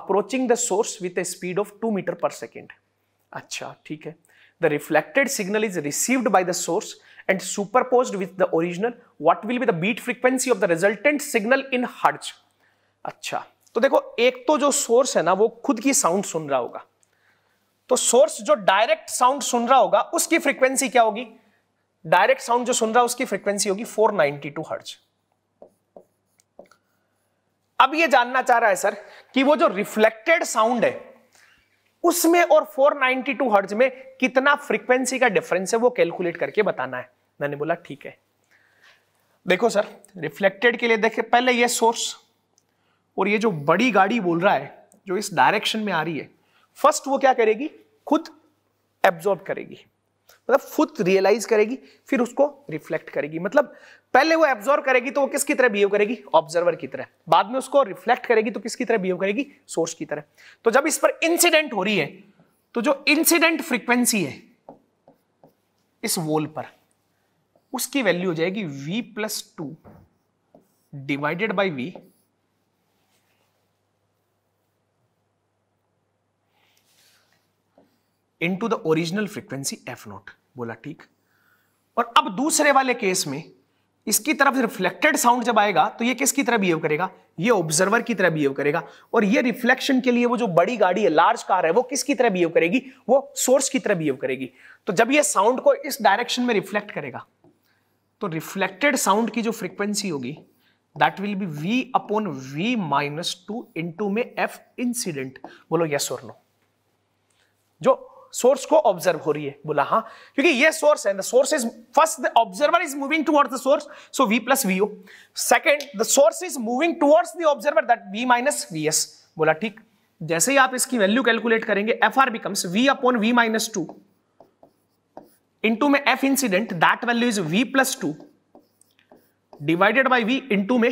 approaching the source with a speed of two metre per second अच्छा ठीक है the reflected signal is received by the source and superpose with the original what will be the beat frequency of the resultant signal in hertz अच्छा तो देखो एक तो जो source है ना वो खुद की साउंड सुन रहा होगा तो सोर्स जो डायरेक्ट साउंड सुन रहा होगा उसकी फ्रीक्वेंसी क्या होगी डायरेक्ट साउंड जो सुन रहा है उसकी फ्रीक्वेंसी होगी 492 नाइनटी हर्ज अब ये जानना चाह रहा है सर कि वो जो रिफ्लेक्टेड साउंड है उसमें और 492 नाइनटी हर्ज में कितना फ्रीक्वेंसी का डिफरेंस है वो कैलकुलेट करके बताना है मैंने बोला ठीक है देखो सर रिफ्लेक्टेड के लिए देखे पहले ये सोर्स और ये जो बड़ी गाड़ी बोल रहा है जो इस डायरेक्शन में आ रही है फर्स्ट वो क्या करेगी खुद एब्जॉर्ब करेगी मतलब खुद रियलाइज करेगी फिर उसको रिफ्लेक्ट करेगी मतलब पहले वो एब्जॉर्व करेगी तो वो किसकी तरह बिहेव करेगी ऑब्जर्वर की तरह बाद में उसको रिफ्लेक्ट करेगी तो किसकी तरह बिहेव करेगी सोर्स की तरह तो जब इस पर इंसिडेंट हो रही है तो जो इंसिडेंट फ्रीक्वेंसी है इस वोल पर उसकी वैल्यू हो जाएगी V plus two divided by V into the original frequency F naught बोला ठीक और अब दूसरे वाले केस में इसकी तरफ रिफ्लेक्टेड साउंड जब आएगा तो ये किसकी तरह बिहेव करेगा ये ऑब्जर्वर की तरह बिहेव करेगा और ये रिफ्लेक्शन के लिए वो जो बड़ी गाड़ी है लार्ज कार है वो किसकी तरह बिहेव करेगी वो सोर्स की तरह बिहेव करेगी तो जब ये साउंड को इस डायरेक्शन में रिफ्लेक्ट करेगा तो रिफ्लेक्टेड साउंड की जो फ्रिक्वेंसी होगी that will be V upon V minus two into में एफ इंसिडेंट बोलो यस और नो जो सोर्स को ऑब्जर्व हो रही है बोला हाँ क्योंकि ये सोर्स है the source is first the observer is moving towards the source so V plus V O second the source is moving towards the observer that V minus V S बोला ठीक जैसे ही आप इसकी वैल्यू कैलकुलेट करेंगे F R becomes V upon V minus two into में F incident that value is V plus two divided by V into में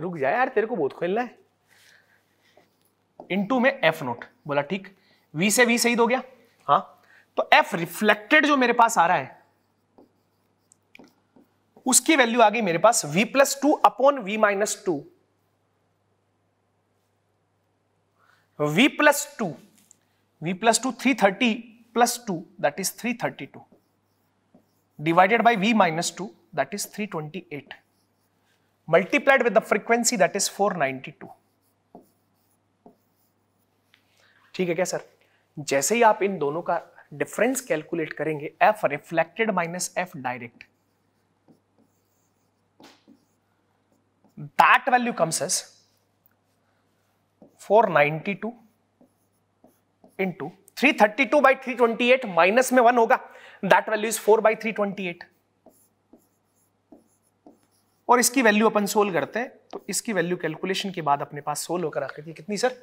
रुक जाए यार तेरे को बहुत खेलना है इंटू में एफ नोट बोला ठीक वी से वी सही तो हो गया हाँ तो एफ रिफ्लेक्टेड जो मेरे पास आ रहा है उसकी वैल्यू आ गई मेरे पास v plus two upon V minus two V plus two V plus two three thirty plus two that is three thirty two divided by V minus two that is three twenty eight multiplied with the frequency that is 492 ठीक है क्या sir जैसे ही आप इन दोनों का difference calculate करेंगे F reflected minus F direct that value comes as 492 into 332 by 328 minus में वन होगा दैट वैल्यू इज 4 बाई 328 और इसकी वैल्यू अपन सोल्व करते हैं तो इसकी वैल्यू कैलकुलेशन के बाद अपने पास सोल्व होकर आकर कितनी सर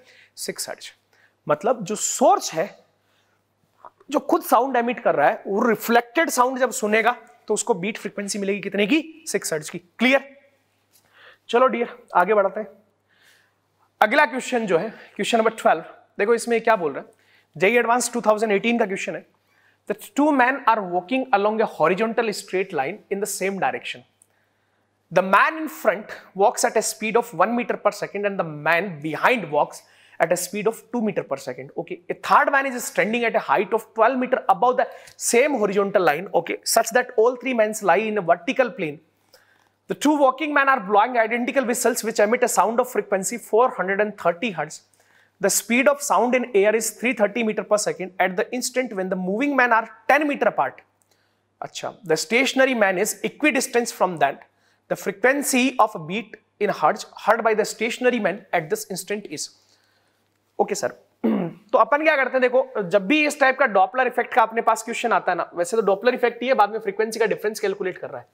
सिक्स हर्ज मतलब जो सोर्स है जो खुद साउंड एमिट कर रहा है वो रिफ्लेक्टेड साउंड जब सुनेगा तो उसको बीट फ्रीक्वेंसी मिलेगी कितने की सिक्स हर्ज की क्लियर चलो डियर आगे बढ़ाते हैं अगला क्वेश्चन जो है क्वेश्चन नंबर ट्वेल्व देखो इसमें क्या बोल रहा है जेई एडवांस एटीन का क्वेश्चन है two man are walking along a horizontal straight line in the same direction The man in front walks at a speed of 1 meter per second and the man behind walks at a speed of 2 meter per second. Okay, a third man is standing at a height of 12 meter above the same horizontal line. Okay, such that all three men lie in a vertical plane. The two walking men are blowing identical whistles which emit a sound of frequency 430 hertz. The speed of sound in air is 330 meter per second at the instant when the moving men are 10 meter apart. Achha. The stationary man is equidistant from that The frequency of a beat in hertz heard by the stationary man at this instant is. Okay sir. तो अपन क्या करते हैं देखो जब भी इस type का Doppler effect का अपने पास क्वेश्चन आता है ना वैसे तो डॉपलर इफेक्ट ही है बाद में फ्रीक्वेंसी का डिफरेंस कैलकुलेट कर रहा है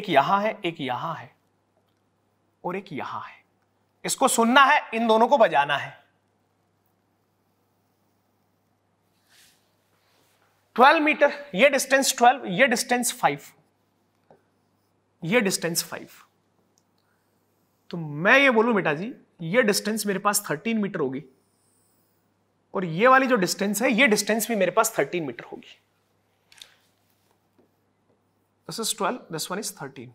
एक यहां है एक यहां है और एक यहां है इसको सुनना है इन दोनों को बजाना है 12 मीटर ये डिस्टेंस 12 ये डिस्टेंस 5 ये डिस्टेंस 5 तो मैं ये बोलूं बेटा जी ये डिस्टेंस मेरे पास 13 मीटर होगी और ये वाली जो डिस्टेंस है ये डिस्टेंस भी मेरे पास 13 मीटर होगी this is 12 this one is 13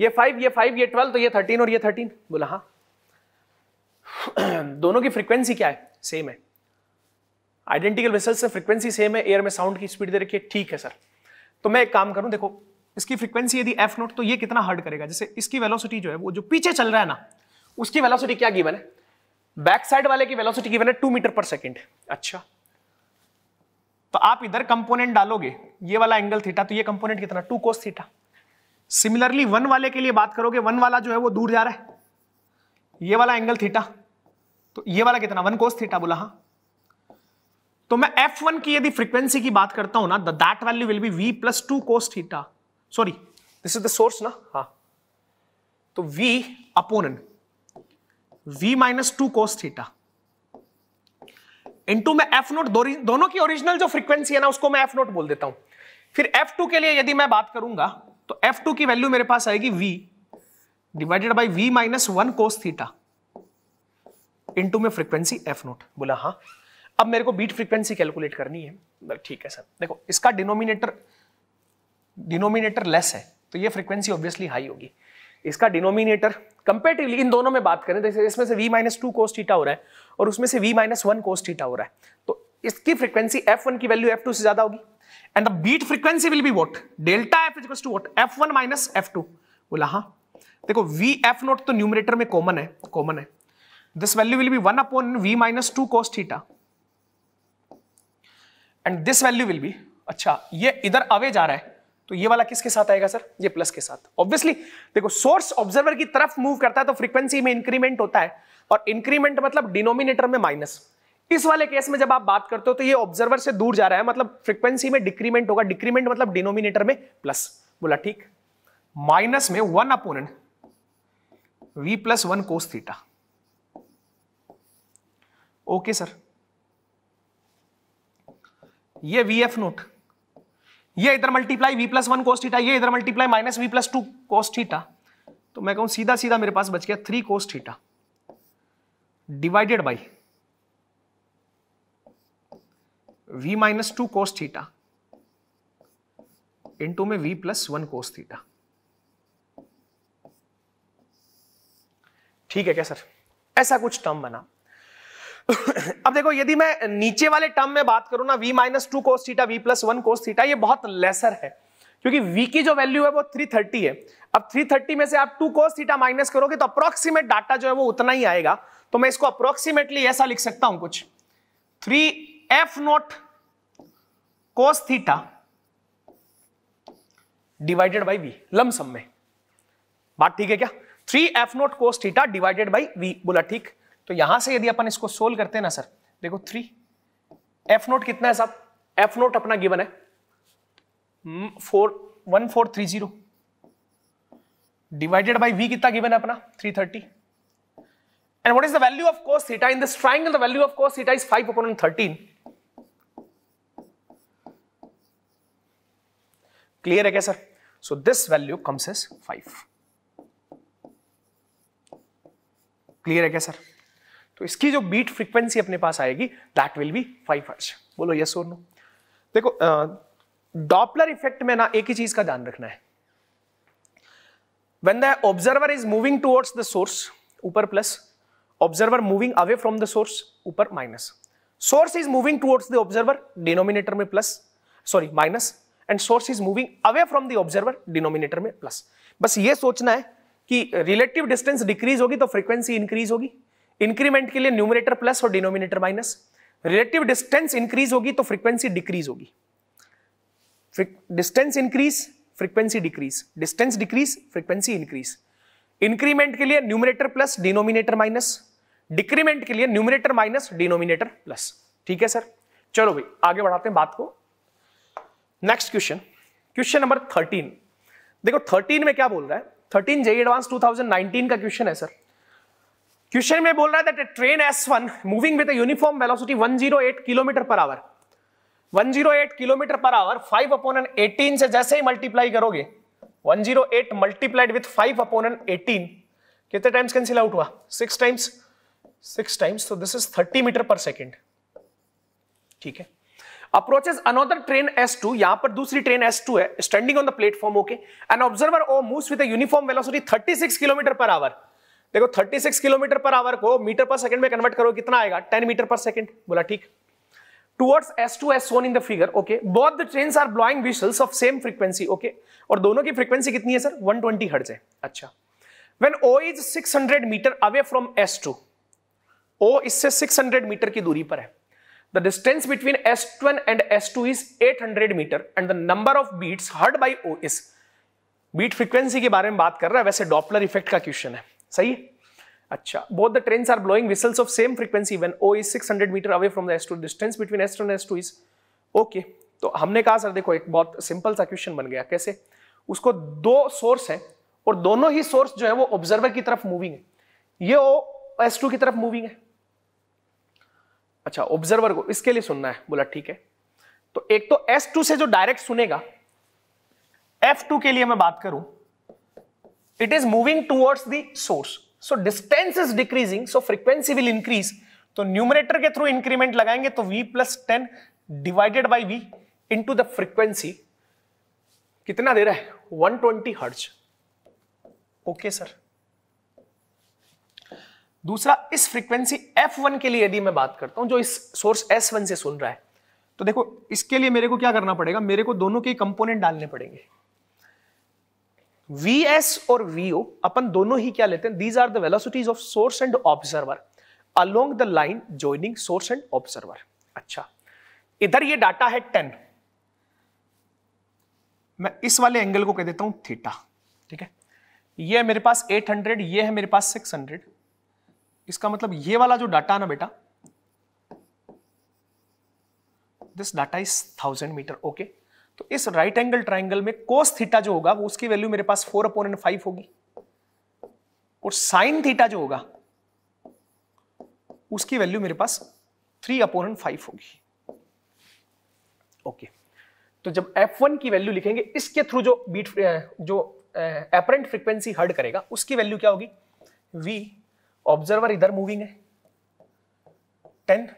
ये 5 ये 5 ये 12 तो ये 13 और ये 13 बोला हाँ दोनों की फ्रीक्वेंसी क्या है सेम है आइडेंटिकल वेसल्स से फ्रीक्वेंसी सेम है एयर में साउंड की स्पीड दे रखी है ठीक है सर तो मैं एक काम करूं देखो इसकी फ्रीक्वेंसी यदि एफ नोट तो ये कितना हर्ड करेगा जैसे इसकी वेलोसिटी जो है वो जो पीछे चल रहा है ना उसकी वेलोसिटी क्या गिवन है बैक साइड वाले की वेलोसिटी गिवन है टू मीटर पर सेकेंड अच्छा तो आप इधर कंपोनेंट डालोगे ये वाला एंगल थीटा तो ये कंपोनेंट कितना two cos theta similarly one वाले के लिए बात करोगे वन वाला जो है वो दूर जा रहा है ये वाला एंगल थीटा तो ये वाला कितना वन कोस थीटा बोला हाँ तो मैं एफ वन की यदि फ्रीक्वेंसी की बात करता हूं ना that value will be V plus two cos theta sorry this is the source ना हाँ तो V upon V minus two cos theta into में एफ नोट दोनों की ओरिजिनल जो फ्रीक्वेंसी है ना उसको मैं एफ नोट बोल देता हूं फिर एफ टू के लिए यदि मैं बात करूंगा तो एफ टू की वैल्यू मेरे पास आएगी V divided by V minus one cos theta into में फ्रीक्वेंसी एफ नोट बोला हाँ अब मेरे को बीट फ्रीक्वेंसी कैलकुलेट करनी है ठीक है सर देखो इसका डिनोमिनेटर डिनोमिनेटर लेस है तो ये फ्रीक्वेंसी ऑब्वियसली हाई होगी इसका डिनोमिनेटर कंपेरेटिवली इन दोनों में बात करें तो इसमें से V minus two cos theta हो रहा है और उसमें से V minus one cos theta हो रहा है तो इसकी फ्रीक्वेंसी एफ वन की वैल्यू एफ टू से ज्यादा होगी and the beat frequency will be what delta F is two what F one minus F two बोला हाँ देखो वी एफ नोट तो न्यूमरेटर में कॉमन है कॉमन है this value will be one upon V minus two cos theta and this value will be अच्छा ये इधर अवे जा रहा है तो ये वाला किसके साथ आएगा सर ये प्लस के साथ ऑब्वियसली देखो सोर्स ऑब्जर्वर की तरफ मूव करता है तो फ्रीक्वेंसी में इंक्रीमेंट होता है और इंक्रीमेंट मतलब डिनोमिनेटर में माइनस इस वाले केस में जब आप बात करते हो तो ये ऑब्जर्वर से दूर जा रहा है मतलब फ्रीक्वेंसी में डिक्रीमेंट होगा डिक्रीमेंट मतलब डिनोमिनेटर में प्लस बोला ठीक माइनस में one upon V plus one cos theta okay sir ये वी एफ नोट ये इधर multiply V plus one cos theta ये इधर multiply minus V plus two cos theta तो मैं कहूं सीधा सीधा मेरे पास बच गया three cos theta divided by V minus two cos theta into में V plus one cos theta ठीक है क्या सर ऐसा कुछ टर्म बना अब देखो यदि मैं नीचे वाले टर्म में बात करूं ना V minus two cos theta V plus one cos theta ये बहुत लेसर है क्योंकि वी की जो वैल्यू है वो 330 है अब 330 में से आप टू cos थीटा माइनस करोगे तो अप्रोक्सीमेट डाटा जो है वो उतना ही आएगा तो मैं इसको अप्रोक्सीमेटली ऐसा लिख सकता हूं कुछ three F naught cos theta divided by V lump sum में बात ठीक है क्या three F naught cos theta divided by V बोला ठीक तो यहां से यदि अपन इसको सोल्व करते हैं ना सर देखो थ्री एफ नोट कितना है साहब एफ नोट अपना गिवन है four one four three zero divided by V कितना गिवन है अपना three thirty and what is the value of cos theta in this triangle the value of cos theta is five upon thirteen clear है क्या sir so this value comes as five clear है क्या sir तो इसकी जो beat frequency अपने पास आएगी that will B five हर्ज बोलो यस और नो देखो डॉपलर इफेक्ट में ना एक ही चीज का ध्यान रखना है when the observer is moving towards the source ऊपर plus observer moving away from the source ऊपर minus source is moving towards the observer denominator में plus sorry minus and source is moving away from the observer denominator में plus बस ये सोचना है कि relative distance decrease होगी तो फ्रीक्वेंसी इंक्रीज होगी इंक्रीमेंट के लिए न्यूमिनेटर प्लस और denominator minus relative distance increase होगी तो फ्रीक्वेंसी डिक्रीज होगी distance increase frequency decrease distance decrease frequency increase increment के लिए numerator plus denominator minus decrement के लिए न्यूमिनेटर माइनस डिनोमिनेटर प्लस ठीक है सर चलो भाई आगे बढ़ाते हैं बात को next question question number thirteen देखो थर्टीन में क्या बोल रहा है थर्टीन जेई एडवांस नाइनटीन का क्वेश्चन है सर क्वेश्चन में बोल रहा है that train S one moving with uniform velocity 108 kilometer per hour 108 kilometer per hour 5 upon 18 से जैसे ही मल्टीप्लाई करोगे 108 मल्टीप्लाइड विथ 5 अपॉन 18 कितने टाइम्स कैंसिल आउट हुआ सिक्स टाइम्स सिक्स टाइम्स तो this is 30 meter per second ठीक है approaches another train S2 यहां पर दूसरी ट्रेन S2 है standing on the platform okay and observer O moves with uniform velocity 36 kilometer per hour देखो 36 kilometer per our को metre per second में convert करो कितना आएगा 10 मीटर पर सेकंड बोला ठीक towards S two as shown in the figure okay both the train are blowing whistles of same frequency okay और दोनों की फ्रीक्वेंसी कितनी है सर वन ट्वेंटी हर्ज है अच्छा when O is 600 meter away from S two O इससे 600 meter की दूरी पर है the distance between S one and S two is 800 meter and the number of beats heard by O is beat frequency के बारे में बात कर रहा है वैसे डॉपलर इफेक्ट का क्वेश्चन है सही है अच्छा both the train are blowing whistles of same frequency when O is six hundred meter away from the S two distance between S two and S two is okay तो हमने कहा sir देखो एक बहुत सिंपल सा question बन गया कैसे उसको दो सोर्स है और दोनों ही सोर्स जो है वो ऑब्जर्वर की तरफ मूविंग है ये ओ एस टू की तरफ मूविंग है अच्छा ऑब्जर्वर को इसके लिए सुनना है बोला ठीक है तो एक तो एस टू से जो डायरेक्ट सुनेगा एफ टू के लिए मैं बात करूं it is moving towards the source. So distance is decreasing, so frequency will increase. तो न्यूमरेटर के थ्रू इंक्रीमेंट लगाएंगे तो V plus ten divided by V into the frequency कितना दे रहा है 120 ट्वेंटी हर्ज ओके सर दूसरा इस फ्रीक्वेंसी F1 के लिए यदि मैं बात करता हूं जो इस सोर्स S1 से सुन रहा है तो देखो इसके लिए मेरे को क्या करना पड़ेगा मेरे को दोनों के कंपोनेंट डालने पड़ेंगे एस और ओ अपन दोनों ही क्या लेते हैं these are velocities of source and observer along the line joining source and observer अच्छा इधर ये डाटा है टेन मैं इस वाले एंगल को कह देता हूं थीटा ठीक है ये है मेरे पास 800 ये है मेरे पास 600 इसका मतलब ये वाला जो डाटा ना बेटा this data is thousand meter okay तो इस राइट एंगल ट्राइंगल में कोस थीटा जो होगा वो उसकी वैल्यू मेरे पास फोर अपॉन एंड फाइव होगी और साइन थीटा जो होगा उसकी वैल्यू मेरे पास थ्री अपॉन एंड फाइव होगी ओके तो जब F1 की वैल्यू लिखेंगे इसके थ्रू जो बीट जो एपरेंट फ्रीक्वेंसी हर्ड करेगा उसकी वैल्यू क्या होगी V ऑब्जर्वर इधर मूविंग है ten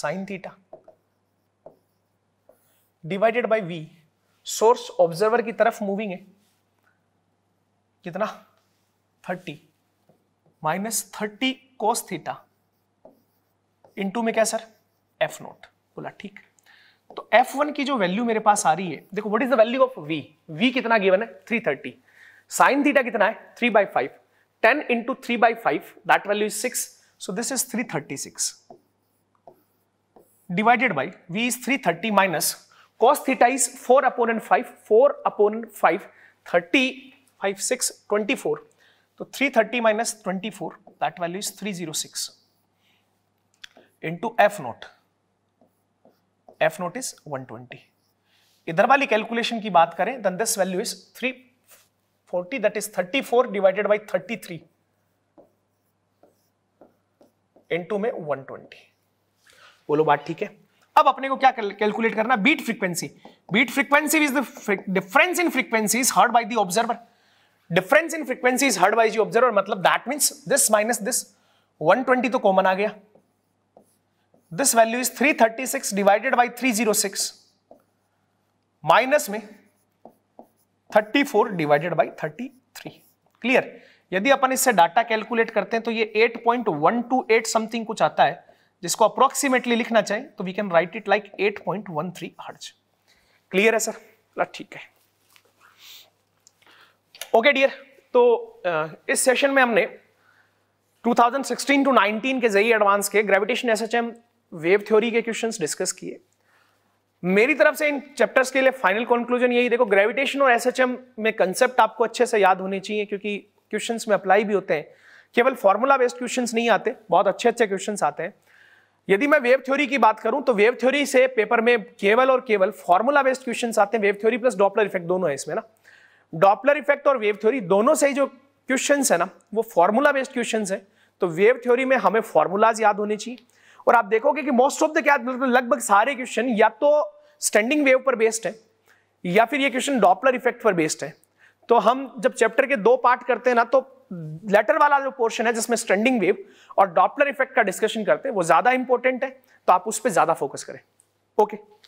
sine theta divided by V source observer की तरफ मूविंग है कितना thirty minus thirty cos theta into में क्या सर एफ नोट बोला ठीक तो एफ वन की जो वैल्यू मेरे पास आ रही है देखो what is the value of V V कितना गिवन है थ्री थर्टी साइन थीटा कितना है three by five ten into three by five that value is six so this is three thirty six divided by V is three thirty minus cos four upon 4 upon 5 4 upon 5 30 5 6 24 तो thirty minus 24 that value is three zero six into F naught F naught is one twenty इधर वाली calculation की बात करें then this value is three forty that is thirty four divided by thirty three into में one twenty बोलो बात ठीक है अब अपने को क्या कैलकुलेट करना beat frequency beat frequency is the difference in frequency is heard by the observer difference in frequency is heard by the observer मतलब that means this minus this 120 तो कॉमन आ गया this value is 336 divided by 306 minus में 34 divided by 33 clear यदि अपन इससे data calculate करते हैं तो ये 8.128 समथिंग कुछ आता है जिसको अप्रोक्सीमेटली लिखना चाहिए तो we can write it like 8.13 point hertz clear है सर ठीक है ओके डियर तो इस सेशन में हमने 2016 टू 19 के जई एडवांस के gravitation S H M wave theory के क्वेश्चंस डिस्कस किए मेरी तरफ से इन चैप्टर्स के लिए फाइनल कंक्लूजन यही देखो ग्रेविटेशन और एसएचएम में कंसेप्ट आपको अच्छे से याद होने चाहिए क्योंकि क्वेश्चंस में अप्लाई भी होते हैं केवल फॉर्मूला बेस्ड क्वेश्चंस नहीं आते बहुत अच्छे अच्छे क्वेश्चंस आते हैं यदि मैं वेव थ्योरी की बात करूं तो वेव थ्योरी से पेपर में केवल और केवल फॉर्मूला बेस्ड क्वेश्चन आते हैं wave theory plus Doppler effect दोनों है इसमें ना डॉपलर इफेक्ट और वेव थ्योरी दोनों से ही जो क्वेश्चन है ना वो फॉर्मूला बेस्ड क्वेश्चन है तो वेव थ्योरी में हमें फॉर्मूलाज याद होने चाहिए और आप देखोगे कि मोस्ट ऑफ द क्या लगभग सारे क्वेश्चन या तो स्टैंडिंग वेव पर बेस्ड है या फिर ये क्वेश्चन डॉपलर इफेक्ट पर बेस्ड है तो हम जब चैप्टर के दो पार्ट करते हैं ना तो लेटर वाला जो पोर्शन है जिसमें स्टैंडिंग वेव और डॉपलर इफेक्ट का डिस्कशन करते हैं वो ज्यादा इंपॉर्टेंट है तो आप उस पर ज्यादा फोकस करें ओके okay.